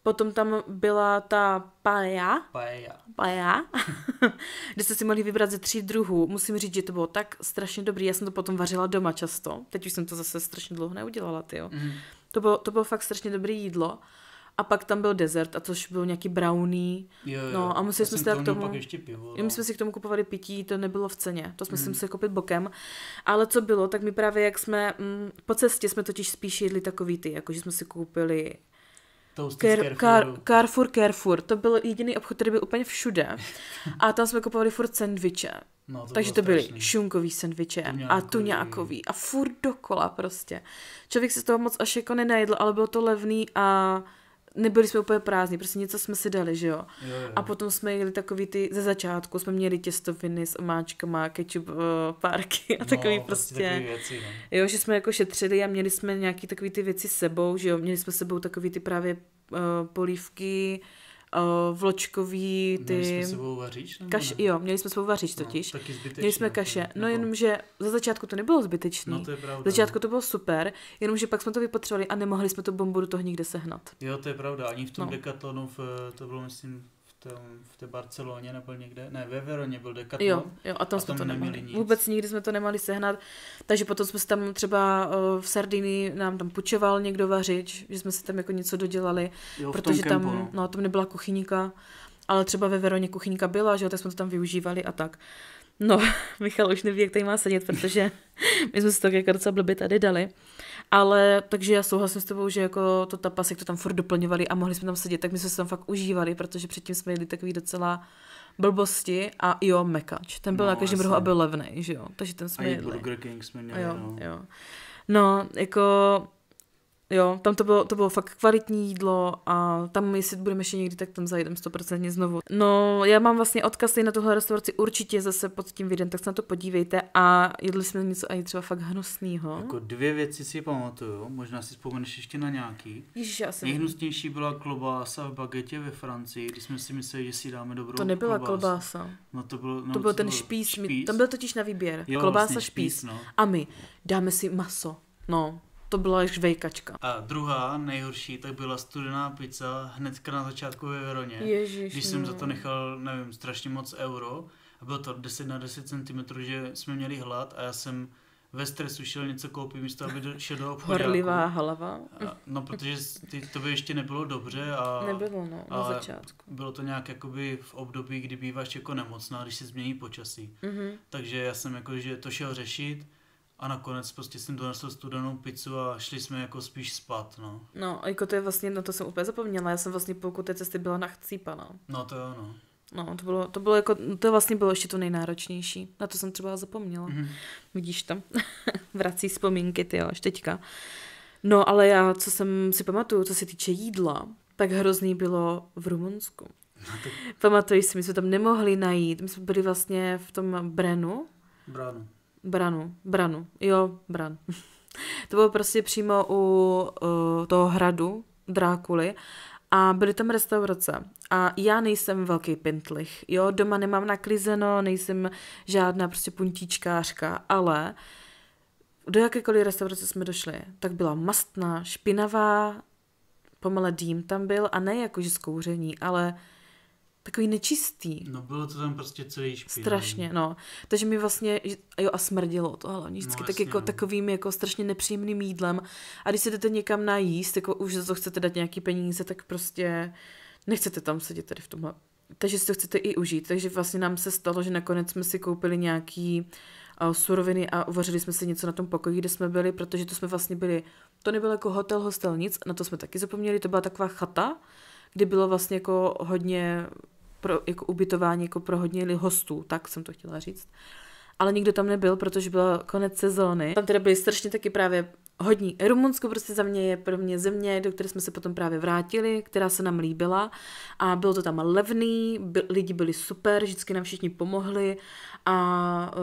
Potom tam byla ta paella. Paella. Paella. kde jste si mohli vybrat ze tří druhů. Musím říct, že to bylo tak strašně dobrý. Já jsem to potom vařila doma často. Teď už jsem to zase strašně dlouho neudělala, ty jo. Mm. To, bylo, to bylo fakt strašně dobré jídlo a pak tam byl desert, a což byl nějaký brownie. Jo, jo. No a museli jsme si k tomu, pak ještě pivo, no. my jsme si k tomu kupovali pití, to nebylo v ceně, to jsme hmm. si museli koupit bokem. Ale co bylo, tak my právě jak jsme, m, mm, po cestě jsme totiž spíš jedli takový ty, jakože jsme si koupili Car car, Carrefour, Carrefour, to byl jediný obchod, který byl úplně všude. A tam jsme kupovali furt sendviče. No, to Takže to byly strašný. šunkový sendviče a tuňákový a furt dokola prostě. Člověk se toho moc až jako nenajedl, ale bylo to levný a nebyli jsme úplně prázdní, prostě něco jsme si dali, že jo. jo, jo. A potom jsme jeli takový ty, ze začátku jsme měli těstoviny s omáčkama, ketchup, eh, párky a no, takový no, prostě. prostě věci, no. Jo, že jsme jako šetřili a měli jsme nějaký takový ty věci sebou, že jo, měli jsme sebou takový ty právě uh, polívky, uh, vločkový ty... Měli jsme sebou vaříč? Nebo kaš... Ne? Jo, měli jsme sebou vaříč no, totiž. No, taky zbytečný, měli jsme jako kaše, no, nebo... no že za začátku to nebylo zbytečný. No to je pravda. Za začátku no. to bylo super, jenomže pak jsme to vypotřebovali a nemohli jsme to bombu do toho nikde sehnat. Jo, to je pravda, ani v tom no. dekatlonu, v, eh, to bylo myslím tom, v té Barceloně nebo někde, ne, ve Veroně byl Decathlon. Jo, jo, a tam a jsme to neměli nic. Vůbec nikdy jsme to nemali sehnat, takže potom jsme se tam třeba eh, v Sardinii nám tam pučoval někdo vařič, že jsme si tam jako něco dodělali, jo, protože tam, kempu, no. no, tam nebyla kuchyníka, ale třeba ve Veroně kuchyníka byla, že jo, tak jsme to tam využívali a tak. No, Michal už neví, jak tady má sedět, protože my jsme si to jako docela blbě tady dali. Ale takže já souhlasím s tebou, že jako to tapas, jak to tam furt doplňovali a mohli jsme tam sedět, tak my jsme se tam fakt užívali, protože předtím jsme jeli takový docela blbosti a jo, mekač. Ten byl no, na každém rohu a byl levný, že jo? Takže ten jsme a jedli. Burger King jsme měli, a jo, no. jo. No, jako Jo, tam to bylo, to bylo fakt kvalitní jídlo a tam, jestli budeme ještě někdy, tak tam zajdem stoprocentně znovu. No, já mám vlastně odkazy na tuhle restauraci určitě zase pod tím videem, tak se na to podívejte a jedli jsme něco i třeba fakt hnusného. Jako dvě věci si pamatuju, možná si vzpomeneš ještě na nějaký. Ježiš, já jsem... Nejhnusnější byla klobása v bagetě ve Francii, když jsme si mysleli, že si dáme dobrou To nebyla klobása. klobása. No to bylo... No, to byl ten špíš, špíc, tam byl totiž na výběr. Jo, klobása, vlastně špíc, špíc no. a my dáme si maso. No, to byla žvejkačka. A druhá, nejhorší, tak byla studená pizza hnedka na začátku ve Veroně. Ježiš, když jsem za to no. nechal, nevím, strašně moc euro. A bylo to 10 na 10 cm, že jsme měli hlad a já jsem ve stresu šel něco koupit, místo aby šel do obchodu. Horlivá hlava. A, no, protože ty, to by ještě nebylo dobře. A, nebylo, no, na začátku. Bylo to nějak jakoby v období, kdy býváš jako nemocná, když se změní počasí. Mm-hmm. Takže já jsem jako, že to šel řešit a nakonec prostě jsem donesl studenou pizzu a šli jsme jako spíš spát, no. No, jako to je vlastně, na to jsem úplně zapomněla, já jsem vlastně půlku té cesty byla nachcípaná. No. no to jo, no. No, to bylo, to bylo jako, to vlastně bylo ještě to nejnáročnější. Na to jsem třeba zapomněla. Mm-hmm. Vidíš tam, vrací vzpomínky, ty jo, až teďka. No, ale já, co jsem si pamatuju, co se týče jídla, tak hrozný bylo v Rumunsku. No, Pamatuji si, my jsme tam nemohli najít. My jsme byli vlastně v tom Brenu. Bránu. Branu, branu, jo, bran. to bylo prostě přímo u uh, toho hradu Drákuly a byly tam restaurace. A já nejsem velký pintlich, jo, doma nemám naklizeno, nejsem žádná prostě puntíčkářka, ale do jakékoliv restaurace jsme došli, tak byla mastná, špinavá, pomale dým tam byl a ne jako že z kouření, ale takový nečistý. No bylo to tam prostě celý špinavý. Strašně, no. Takže mi vlastně, jo a smrdilo to hlavně vždycky no, jasně, tak jako no. takovým jako strašně nepříjemným jídlem. A když se jdete někam najíst, jako už za to chcete dát nějaký peníze, tak prostě nechcete tam sedět tady v tomhle. Takže si to chcete i užít. Takže vlastně nám se stalo, že nakonec jsme si koupili nějaký suroviny a uvařili jsme si něco na tom pokoji, kde jsme byli, protože to jsme vlastně byli, to nebylo jako hotel, hostel, nic, na to jsme taky zapomněli, to byla taková chata, kdy bylo vlastně jako hodně pro, jako ubytování jako pro hodně hostů, tak jsem to chtěla říct. Ale nikdo tam nebyl, protože byla konec sezóny. Tam teda byly strašně taky právě hodní. Rumunsko prostě za mě je pro mě země, do které jsme se potom právě vrátili, která se nám líbila a bylo to tam levný, by, lidi byli super, vždycky nám všichni pomohli a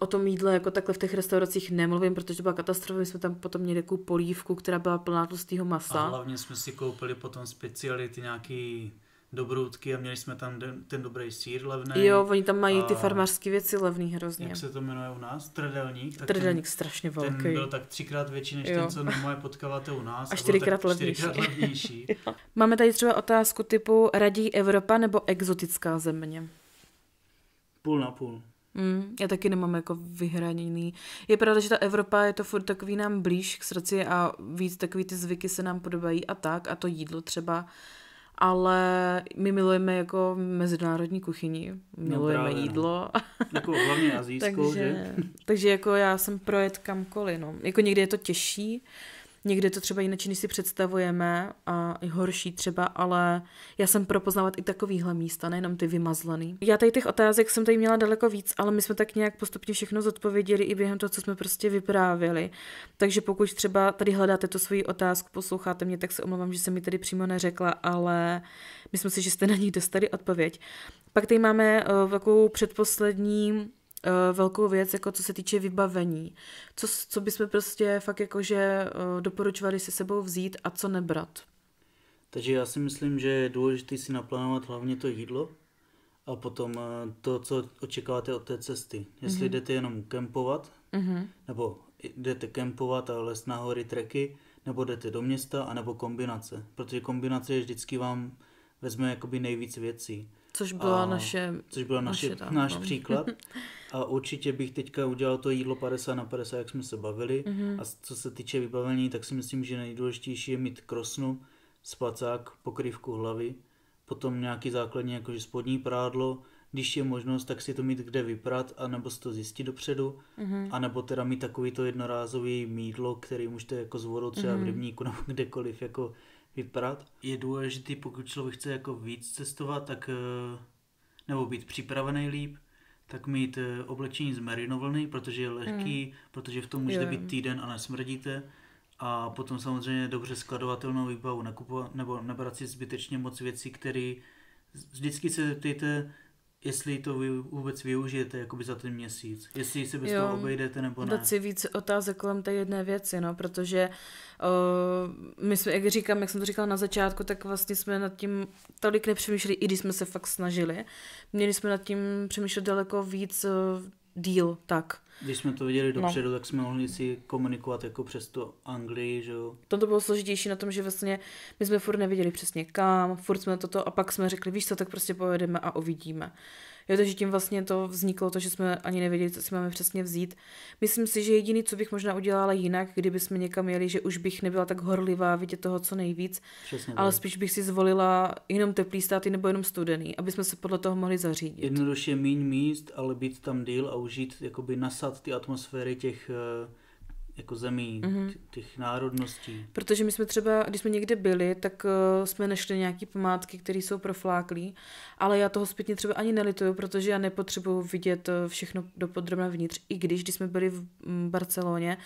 o tom jídle jako takhle v těch restauracích nemluvím, protože to byla katastrofa. My jsme tam potom měli takovou polívku, která byla plná tlustého masa. A hlavně jsme si koupili potom speciality nějaký dobroutky a měli jsme tam ten dobrý sír levný. Jo, oni tam mají ty farmářské věci levný hrozně. Jak se to jmenuje u nás? Trdelník. Tak Trdelník ten, strašně velký. Ten byl tak třikrát větší než jo. ten, co moje potkáváte u nás. A čtyřikrát levnější. Čtyřikrát levnější. Máme tady třeba otázku typu radí Evropa nebo exotická země? Půl na půl. Mm, já taky nemám jako vyhraněný. Je pravda, že ta Evropa je to furt takový nám blíž k srdci a víc takový ty zvyky se nám podobají a tak a to jídlo třeba. Ale my milujeme jako mezinárodní kuchyni, no milujeme no jídlo. Jako hlavně azijskou, takže, že? takže jako já jsem projet kamkoliv, no. Jako někdy je to těžší, Někdy to třeba jinak si představujeme a i horší třeba, ale já jsem pro poznávat i takovýhle místa, nejenom ty vymazlený. Já tady těch otázek jsem tady měla daleko víc, ale my jsme tak nějak postupně všechno zodpověděli i během toho, co jsme prostě vyprávěli. Takže pokud třeba tady hledáte tu svoji otázku, posloucháte mě, tak se omlouvám, že jsem mi tady přímo neřekla, ale myslím si, že jste na ní dostali odpověď. Pak tady máme eh, takovou předposlední Eh, velkou věc, jako co se týče vybavení. Co, co bychom prostě fakt jakože eh, doporučovali si sebou vzít a co nebrat. Takže já si myslím, že je důležité si naplánovat hlavně to jídlo a potom eh, to, co očekáváte od té cesty. Jestli mm-hmm. jdete jenom kempovat, mm-hmm. nebo jdete kempovat a les nahory hory, treky, nebo jdete do města, anebo kombinace. Protože kombinace je vždycky vám vezme jakoby nejvíc věcí. Což byla a, naše... Což byla naše, naše náš no. příklad. A určitě bych teďka udělal to jídlo 50 na 50, jak jsme se bavili. Mm-hmm. A co se týče vybavení, tak si myslím, že nejdůležitější je mít krosnu, spacák, pokrývku hlavy, potom nějaký základní jakože spodní prádlo, když je možnost, tak si to mít kde vyprat, anebo si to zjistit dopředu, mm-hmm. anebo teda mít takový to jednorázový mídlo, který můžete jako z vodu třeba mm-hmm. v mhm. rybníku nebo kdekoliv jako vyprat. Je důležité pokud člověk chce jako víc cestovat, tak eh, nebo být připravený líp, tak mít eh, oblečení z merinovlny, protože je lehký, mm. protože v tom můžete jo. být týden a nesmrdíte. A potom samozřejmě dobře skladovatelnou výbavu, nekupovat, nebo nebrat si zbytečně moc věcí, které vždycky se zeptejte, jestli to vy vůbec využijete jakoby za ten měsíc, jestli se bez jo, toho obejdete nebo ne. Dát si víc otázek kolem té jedné věci, no, protože uh, my jsme, jak říkám, jak jsem to říkala na začátku, tak vlastně jsme nad tím tolik nepřemýšleli, i když jsme se fakt snažili. Měli jsme nad tím přemýšlet daleko víc uh, díl, tak. Když jsme to viděli no. dopředu, no. tak jsme mohli si komunikovat jako přes to Anglii, že jo. to bylo složitější na tom, že vlastně my jsme furt nevěděli přesně kam, furt jsme toto a pak jsme řekli, víš co, tak prostě pojedeme a uvidíme. Jo, takže tím vlastně to vzniklo to, že jsme ani nevěděli, co si máme přesně vzít. Myslím si, že jediný, co bych možná udělala jinak, kdyby jsme někam jeli, že už bych nebyla tak horlivá vidět toho co nejvíc, Přesně ale tak. spíš bych si zvolila jenom teplý státy nebo jenom studený, aby jsme se podle toho mohli zařídit. Jednoduše míň míst, ale být tam díl a užít, jakoby nasad ty atmosféry těch uh jako zemí, mm-hmm. těch národností. Protože my jsme třeba, když jsme někde byli, tak uh, jsme našli nějaké památky, které jsou profláklí, ale já toho zpětně třeba ani nelituju, protože já nepotřebuju vidět eh, všechno dopodrobna vnitř. I když, když jsme byli v mm, Barceloně,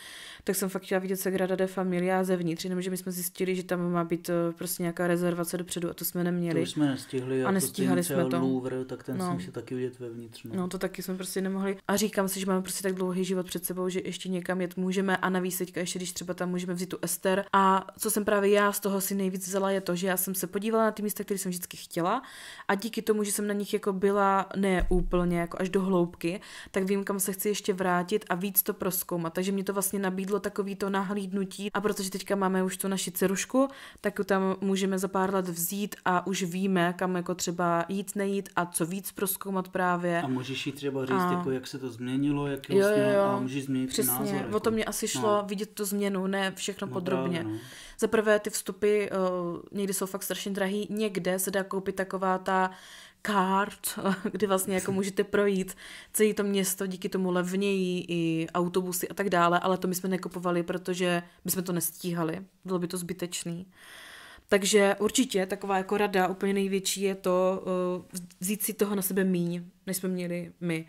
tak jsem fakt chtěla vidět Sagrada de Familia zevnitř, jenomže my jsme zjistili, že tam má být eh, prostě nějaká rezervace dopředu a to jsme neměli. To už jsme nestihli. A nestíhali jsme to. Louvre, tak ten no. jsem si taky vidět vevnitř. No. no to taky jsme prostě nemohli. A říkám si, že máme prostě tak dlouhý život před sebou, že ještě někam jet můžeme a navíc teďka ještě, když třeba tam můžeme vzít tu Ester. A co jsem právě já z toho si nejvíc vzala, je to, že já jsem se podívala na ty místa, které jsem vždycky chtěla a díky tomu, že jsem na nich jako byla ne úplně, jako až do hloubky, tak vím, kam se chci ještě vrátit a víc to proskoumat. Takže mě to vlastně nabídlo takový to nahlídnutí a protože teďka máme už tu naši cerušku, tak tam můžeme za pár let vzít a už víme, kam jako třeba jít, nejít a co víc proskoumat právě. A můžeš jí třeba říct, a... jako jak se to změnilo, jak jo, jo, jo. a můžeš změnit Přesně. názor. Jako... O to jako. mě asi přišlo no. vidět tu změnu, ne všechno no, podrobně. no. Za prvé ty vstupy uh, někdy jsou fakt strašně drahý, někde se dá koupit taková ta kart, kdy vlastně jako můžete projít celé to město díky tomu levněji i autobusy a tak dále, ale to my jsme nekupovali, protože my jsme to nestíhali, bylo by to zbytečný. Takže určitě taková jako rada úplně největší je to uh, vzít si toho na sebe míň, než jsme měli my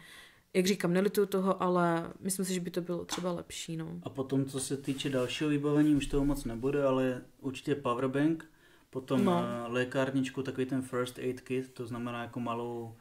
jak říkám, nelituju toho, ale myslím si, že by to bylo třeba lepší. No. A potom, co se týče dalšího vybavení, už toho moc nebude, ale určitě powerbank, potom no. Eh, lékárničku, takový ten first aid kit, to znamená jako malou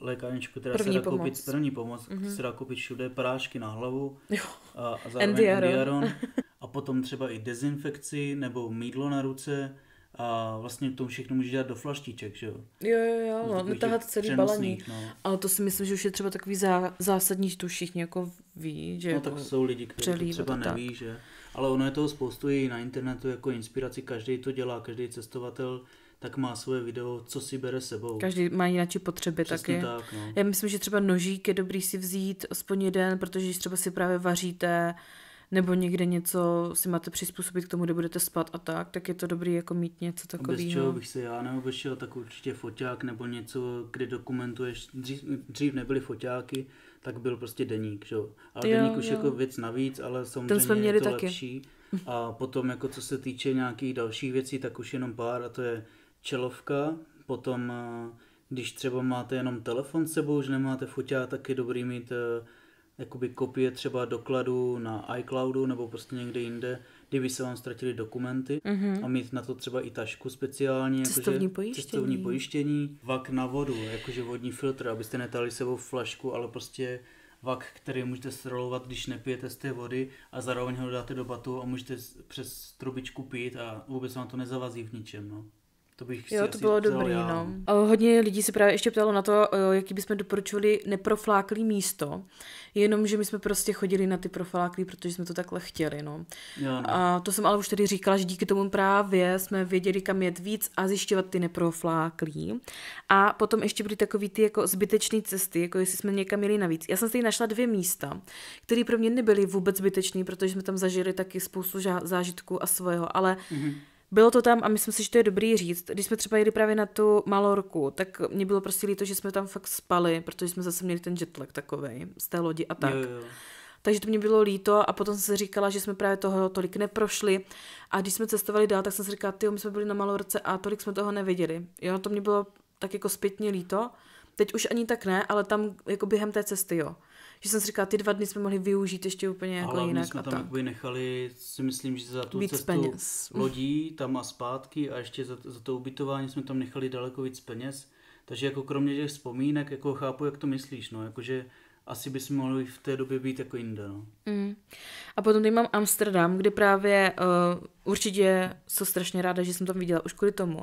lékárničku, která první se dá pomoc. koupit, první pomoc, mm-hmm. se dá koupit všude, prášky na hlavu jo. a, a zároveň A potom třeba i dezinfekci nebo mídlo na ruce, a vlastně to všechno může dělat do flaštíček, že jo? Jo, jo, jo, no, no tahat celý balení. No. Ale to si myslím, že už je třeba takový zá, zásadní, že to všichni jako ví, že No jako tak jsou lidi, kteří to třeba neví, tak. že? Ale ono je toho spoustu i na internetu jako inspiraci, každý to dělá, každý cestovatel tak má svoje video, co si bere sebou. Každý má jináčí potřeby Přesně taky. Tak, no. Já myslím, že třeba nožík je dobrý si vzít aspoň jeden, protože když třeba si právě vaříte, nebo někde něco si máte přizpůsobit k tomu, kde budete spát a tak, tak je to dobrý jako mít něco takového. Bez čeho bych se já neobešel, tak určitě foťák nebo něco, kde dokumentuješ. Dřív, dřív nebyly foťáky, tak byl prostě deník, že? Ale jo, deník už jo. jako věc navíc, ale samozřejmě Ten jsme měli je to taky. lepší. A potom jako co se týče nějakých dalších věcí, tak už jenom pár a to je čelovka, potom eh, když třeba máte jenom telefon s sebou, už nemáte foťák, tak je dobrý mít uh, jakoby kopie třeba dokladu na iCloudu nebo prostě někde jinde, kdyby se vám ztratili dokumenty mm-hmm. a mít na to třeba i tašku speciální, cestovní, jakože, pojištění. cestovní pojištění, vak na vodu, jakože vodní filtr, abyste netali sebou flašku, ale prostě vak, který můžete srolovat, když nepijete z té vody a zároveň ho dáte do batu a můžete přes trubičku pít a vůbec vám to nezavazí v ničem. No. To bych jo, to bylo dobrý, já. no. Hodně lidí se právě ještě ptalo na to, eh, jaký bychom doporučili neprofláklý místo, jenomže my jsme prostě chodili na ty profláklý, protože jsme to takhle chtěli, no. Jo, no. A to jsem ale už tady říkala, že díky tomu právě jsme věděli, kam jet víc a zjišťovat ty neprofláklý. A potom ještě byly takový ty jako zbytečné cesty, jako jestli jsme někam jeli navíc. Já jsem si našla dvě místa, které pro mě nebyly vůbec zbytečné, protože jsme tam zažili taky spoustu zážitků a svého, ale mm-hmm bylo to tam a myslím si, že to je dobrý říct. Když jsme třeba jeli právě na tu Malorku, tak mě bylo prostě líto, že jsme tam fakt spali, protože jsme zase měli ten jetlag takovej z té lodi a tak. Jo, jo. Takže to mě bylo líto a potom jsem si říkala, že jsme právě toho tolik neprošli a když jsme cestovali dál, tak jsem si říkala, ty, my jsme byli na Malorce a tolik jsme toho neviděli. Jo, to mě bylo tak jako zpětně líto. Teď už ani tak ne, ale tam jako během té cesty, jo. Že jsem si říkala, ty dva dny jsme mohli využít ještě úplně jako Ale jinak. jsme a tam tak. jakoby nechali, si myslím, že za tu víc cestu peněz. lodí tam a zpátky a ještě za, za to ubytování jsme tam nechali daleko víc peněz. Takže jako kromě těch vzpomínek, jako chápu, jak to myslíš, no, jakože asi bys mohl v té době být jako jinde. No. Mm. A potom tady mám Amsterdam, kde právě uh, určitě jsem strašně ráda, že jsem tam viděla už kvůli tomu,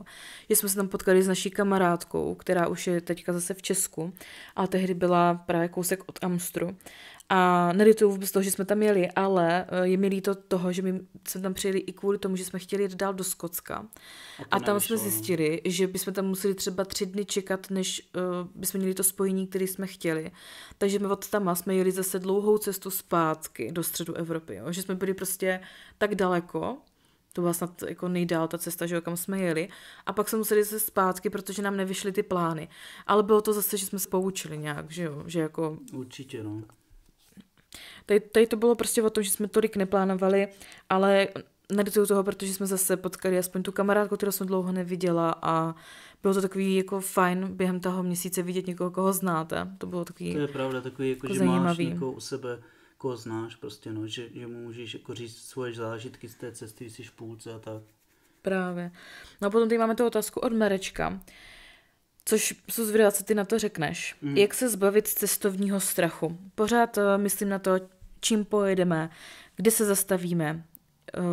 že jsme se tam potkali s naší kamarádkou, která už je teďka zase v Česku a tehdy byla právě kousek od Amstru a nelituju vůbec toho, že jsme tam jeli, ale eh, je mi líto toho, že my jsme tam přijeli i kvůli tomu, že jsme chtěli jít dál do Skotska. A, a tam nevyšlo. jsme zjistili, že bychom tam museli třeba tři dny čekat, než uh, bychom měli to spojení, které jsme chtěli. Takže my od tam jsme jeli zase dlouhou cestu zpátky do středu Evropy. Jo? Že jsme byli prostě tak daleko, to byla snad jako nejdál ta cesta, že jo, kam jsme jeli. A pak jsme museli se zpátky, protože nám nevyšly ty plány. Ale bylo to zase, že jsme se poučili nějak, že jo, že jako... Určitě, no. Tady, tady to bylo prostě o tom, že jsme tolik neplánovali, ale nedotuju toho, protože jsme zase potkali aspoň tu kamarádku, kterou jsem dlouho neviděla a bylo to takový jako fajn během toho měsíce vidět někoho, koho znáte. To bylo takový To je pravda, takový jako, jako že zajímavý. máš někoho u sebe, koho znáš prostě, no, že, že mu můžeš jako říct svoje zážitky z té cesty, jsi v půlce a tak. Právě. No a potom tady máme tu otázku od Merečka. Což jsou zvědavá, co ty na to řekneš. Mm. Jak se zbavit cestovního strachu? Pořád uh, myslím na to, čím pojedeme, kde se zastavíme.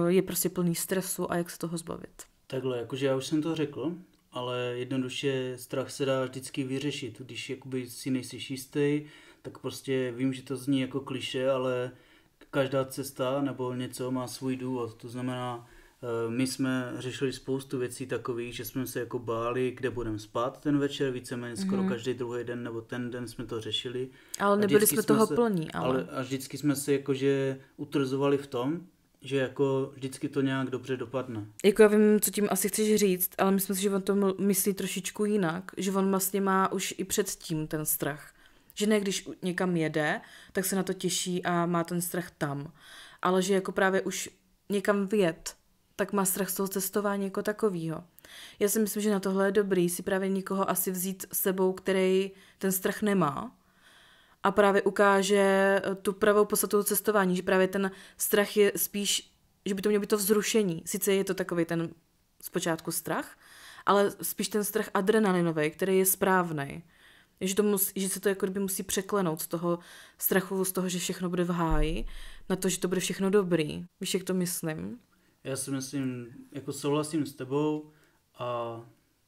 Uh, je prostě plný stresu a jak se toho zbavit. Takhle, jakože já už jsem to řekl, ale jednoduše strach se dá vždycky vyřešit. Když jakoby si nejsi jistý, tak prostě vím, že to zní jako kliše, ale každá cesta nebo něco má svůj důvod. To znamená, Eh, my jsme řešili spoustu věcí takových, že jsme se jako báli, kde budeme spát ten večer, víceméně skoro mm-hmm. každý druhý den nebo ten den jsme to řešili. Ale nebyli jsme toho se, plní. Ale... ale a vždycky jsme se jakože utrzovali v tom, že jako vždycky to nějak dobře dopadne. Jako já vím, co tím asi chceš říct, ale myslím si, že on to myslí trošičku jinak, že on vlastně má už i předtím ten strach. Že ne, když někam jede, tak se na to těší a má ten strach tam. Ale že jako právě už někam vjet, tak má strach z toho cestování jako takového. Já si myslím, že na tohle je dobrý si právě někoho asi vzít s sebou, který ten strach nemá a právě ukáže eh, tu pravou podstatu cestování, že právě ten strach je spíš, že by to mělo být to vzrušení. Sice je to takový ten zpočátku strach, ale spíš ten strach adrenalinový, který je správný. Že, to musí, že se to jako by musí překlenout z toho strachu, z toho, že všechno bude v háji, na to, že to bude všechno dobrý. Víš, jak to myslím? Já si myslím, jako souhlasím s tebou a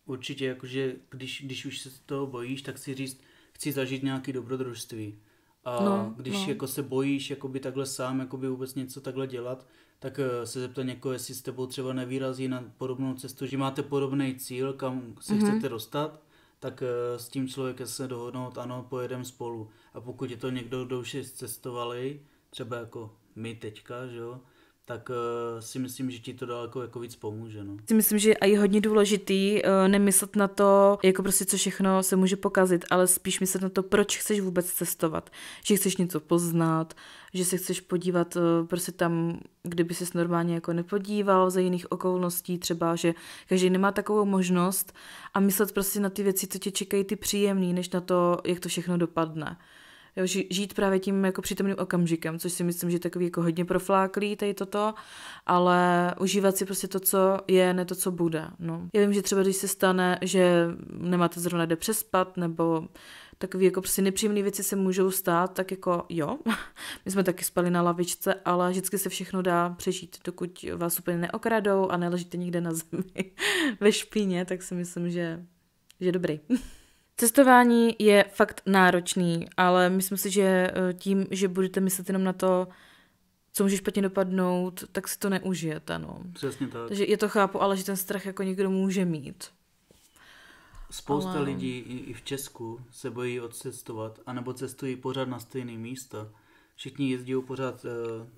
určitě, jakože když, když už se toho bojíš, tak si říct, chci zažít nějaké dobrodružství. A no, když no. jako se bojíš jakoby takhle sám jakoby vůbec něco takhle dělat, tak eh, se zeptá někoho, jako, jestli s tebou třeba nevýrazí na podobnou cestu, že máte podobný cíl, kam se mm-hmm. chcete dostat, tak eh, s tím člověkem se dohodnout, ano, pojedeme spolu. A pokud je to někdo, kdo už je cestovalý, třeba jako my teďka, že jo, tak uh, si myslím, že ti to daleko jako víc pomůže. No. Si myslím, že je hodně důležitý uh, nemyslet na to, jako prostě co všechno se může pokazit, ale spíš myslet na to, proč chceš vůbec cestovat. Že chceš něco poznat, že se chceš podívat uh, prostě tam, kdyby ses normálně jako nepodíval za jiných okolností, třeba, že každý nemá takovou možnost a myslet prostě na ty věci, co tě čekají, ty příjemný, než na to, jak to všechno dopadne jo, žít právě tím jako přítomným okamžikem, což si myslím, že je takový jako hodně profláklý tady toto, ale užívat si prostě to, co je, ne to, co bude. No. Já vím, že třeba když se stane, že nemáte zrovna kde přespat, nebo takový jako prostě nepříjemné věci se můžou stát, tak jako jo, my jsme taky spali na lavičce, ale vždycky se všechno dá přežít, dokud vás úplně neokradou a neležíte nikde na zemi ve špíně, tak si myslím, že, že dobrý. Cestování je fakt náročný, ale myslím si, že eh, tím, že budete myslet jenom na to, co může špatně dopadnout, tak si to neužijete, no. Přesně tak. Takže je to chápu, ale že ten strach jako někdo může mít. Spousta ale... lidí i v Česku se bojí odcestovat, anebo cestují pořád na stejné místa. Všichni jezdí pořád eh,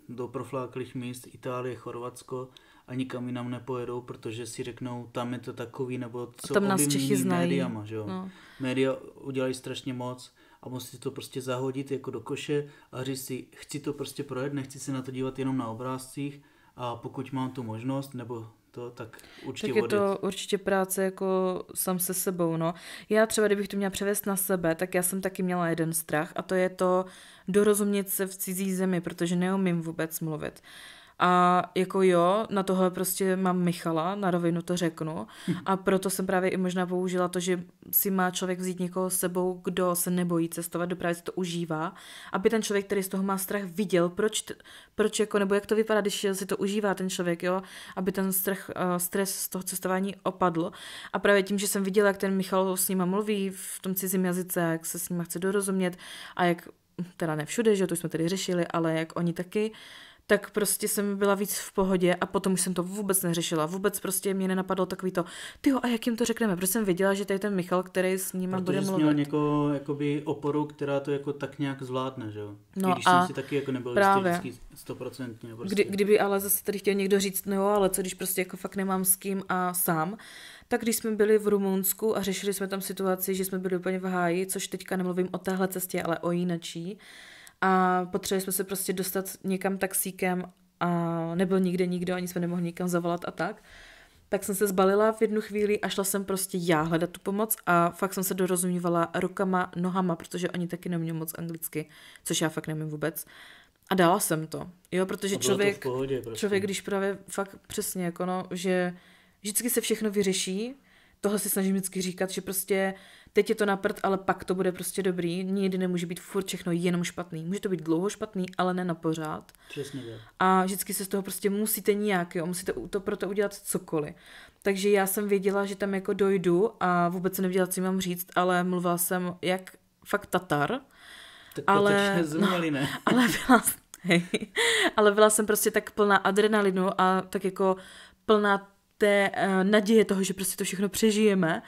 do profláklých míst, Itálie, Chorvatsko, a nikam jinam nepojedou, protože si řeknou, tam je to takový, nebo co tam nás Čechy znají. médiama, že jo. No. Média udělají strašně moc a musí to prostě zahodit jako do koše a říct si, chci to prostě projet, nechci se na to dívat jenom na obrázcích a pokud mám tu možnost, nebo to, tak určitě Tak je odjet. to určitě práce jako sám se sebou, no. Já třeba, kdybych to měla převést na sebe, tak já jsem taky měla jeden strach a to je to dorozumět se v cizí zemi, protože neumím vůbec mluvit. Uh, a jako jo, na tohle prostě mám Michala, na rovinu to řeknu. Hm. A proto jsem právě i možná použila to, že si má člověk vzít někoho s sebou, kdo se nebojí cestovat, dopravě právě si to užívá, aby ten člověk, který z toho má strach, viděl, proč, proč jako, nebo jak to vypadá, když si to užívá ten člověk, jo, aby ten strach, eh, stres z toho cestování opadl. A právě tím, že jsem viděla, jak ten Michal s nima mluví v tom cizím jazyce, jak se s nima chce dorozumět a jak hm, teda ne všude, že to jsme tady řešili, ale jak oni taky uh, tak prostě jsem byla víc v pohodě a potom už jsem to vůbec neřešila. Vůbec prostě mě nenapadlo takový to, ty a jak jim to řekneme, protože jsem věděla, že tady ten Michal, který s ním bude mluvit. měl někoho, jakoby oporu, která to jako tak nějak zvládne, že jo? No I když a jsem si taky jako nebyl právě. jistý 100%. Prostě. Kdy, kdyby ale zase tady chtěl někdo říct, no ale co když prostě jako fakt nemám s kým a sám, tak když jsme byli v Rumunsku a řešili jsme tam situaci, že jsme byli úplně v háji, což teďka nemluvím o téhle cestě, ale o jinačí, a potřebovali jsme se prostě dostat někam taxíkem a nebyl nikde nikdo, ani jsme nemohli nikam zavolat a tak. Tak jsem se zbalila v jednu chvíli a šla jsem prostě já hledat tu pomoc a fakt jsem se dorozuměvala rukama, nohama, protože oni taky neměli moc anglicky, což já fakt nemím vůbec. A dala jsem to, jo, protože člověk, pohodě, prostě. člověk, když právě fakt přesně jako no, že vždycky se všechno vyřeší, toho si snažím vždycky říkat, že prostě teď je to na prd, ale pak to bude prostě dobrý. Nikdy nemůže být furt všechno jenom špatný. Může to být dlouho špatný, ale ne na pořád. Přesně tak. A vždycky se z toho prostě musíte nějak, jo, musíte to proto udělat cokoliv. Takže já jsem věděla, že tam jako dojdu a vůbec jsem nevěděla, co mám říct, ale mluvila jsem jak fakt Tatar. Tak ale, zumali, no, ne? ale byla, hej, ale byla jsem prostě tak plná adrenalinu a tak jako plná té uh, naděje toho, že prostě to všechno přežijeme,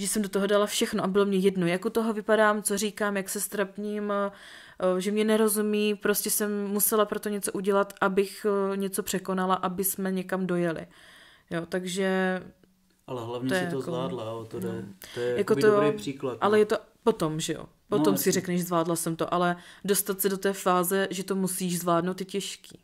že jsem do toho dala všechno a bylo mě jedno, jak u toho vypadám, co říkám, jak se strapním, eh, eh, že mě nerozumí, prostě jsem musela pro to něco udělat, abych eh, něco překonala, aby jsme někam dojeli. Jo, takže... Ale hlavně to si to jako, zvládla, jo, to, no. je, to je jako to, dobrý příklad. No. Ale ne? je to potom, že jo. Potom no, si jasný. řekneš, zvládla jsem to, ale dostat se do té fáze, že to musíš zvládnout, je těžký.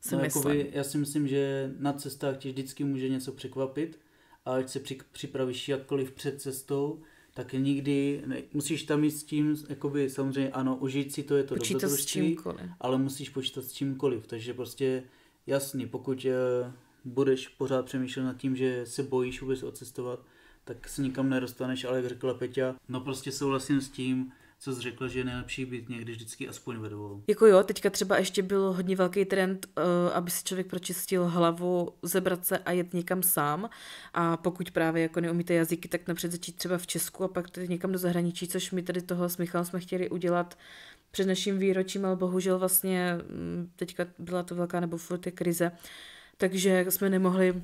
Si no, Jakoby, já si myslím, že na cestách tě vždycky může něco překvapit ale ať se připravíš jakkoliv před cestou, tak nikdy, ne, musíš tam jít s tím, jakoby samozřejmě ano, užít si to, je to počítat dobrodružství, ale musíš počítat s čímkoliv, takže prostě jasný, pokud je, eh, budeš pořád přemýšlet nad tím, že se bojíš vůbec odcestovat, tak se nikam nedostaneš, ale jak řekla Peťa, no prostě souhlasím s tím, co jsi řekla, že je nejlepší být někdy vždycky aspoň ve dvou. Jako jo, teďka třeba ještě byl hodně velký trend, eh, aby si člověk pročistil hlavu, zebrat se a jet někam sám. A pokud právě jako neumíte jazyky, tak napřed začít třeba v Česku a pak tedy někam do zahraničí, což my tady toho s Michalem jsme chtěli udělat před naším výročím, ale bohužel vlastně mm, teďka byla to velká nebo furt je krize, takže jsme nemohli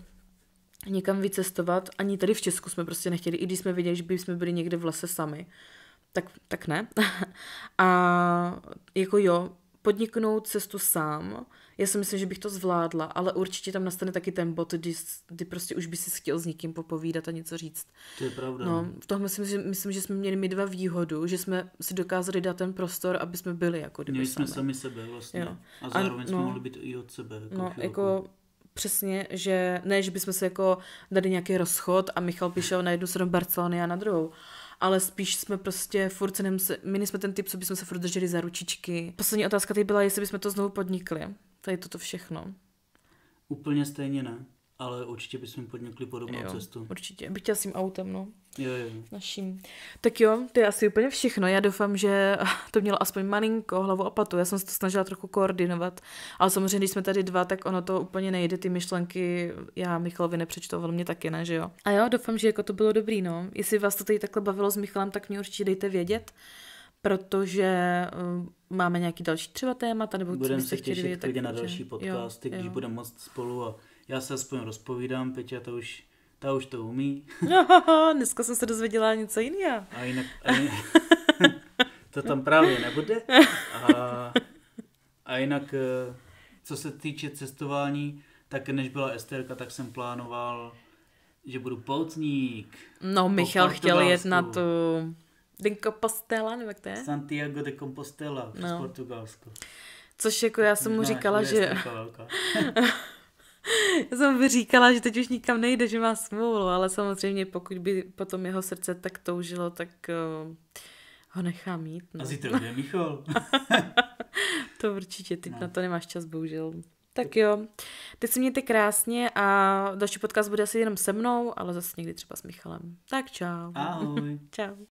nikam vycestovat, ani tady v Česku jsme prostě nechtěli, i když jsme viděli, že by jsme byli někde v lese sami tak, tak ne. A jako jo, podniknout cestu sám, já si myslím, že bych to zvládla, ale určitě tam nastane taky ten bod, kdy, kdy prostě už by si chtěl s někým popovídat a něco říct. To je pravda. No, no, v tom myslím, že, myslím, že jsme měli my dva výhodu, že jsme si dokázali dát ten prostor, aby jsme byli jako kdyby Měli sami. jsme sami sebe vlastně jo. a zároveň a, jsme no, mohli být i od sebe. Jako no, chvilku. jako přesně, že ne, že bychom se jako dali nějaký rozchod a Michal píšel na jednu stranu Barcelony a na druhou, ale spíš jsme prostě furt se nemuseli, my jsme ten typ, co bychom se furt drželi za ručičky. Poslední otázka tady byla, jestli bychom to znovu podnikli. Tady toto všechno. Úplně stejně ne. Ale určitě bychom podnikli podobnou jo, cestu. Určitě, bych chtěl s tím autem, no. Jo, jo. Naším. Tak jo, to je asi úplně všechno. Já doufám, že to mělo aspoň malinko hlavu a patu. Já jsem se to snažila trochu koordinovat, ale samozřejmě, když jsme tady dva, tak ono to úplně nejde, ty myšlenky. Já Michalovi nepřečtu, velmi mě taky ne, že jo. A jo, doufám, že jako to bylo dobrý, no. Jestli vás to tady takhle bavilo s Michalem, tak mě určitě dejte vědět protože uh, máme nějaký další třeba témata, nebo budeme se těšit vědět, tak, na další podcasty, jo, když budeme moc spolu a já se aspoň rozpovídám, Peťa to už, ta už to umí. No, dneska jsem se dozvěděla něco jiného. A jinak, a jinak to tam právě nebude. A, a jinak, eh, co se týče cestování, tak než byla Esterka, tak jsem plánoval, že budu poutník. No, Michal po chtěl jet na tu de Compostela, nebo jak to je? Santiago de Compostela no. z Portugalsku. Což jako já jsem mu ne, říkala, ne, že... Já jsem by říkala, že teď už nikam nejde, že má smůlu, ale samozřejmě pokud by potom jeho srdce tak toužilo, tak uh, ho nechá mít. No. A zítra bude Michal. to určitě, teď no. na to nemáš čas, bohužel. Tak jo, teď se mějte krásně a další podcast bude asi jenom se mnou, ale zase někdy třeba s Michalem. Tak čau. Ahoj. čau.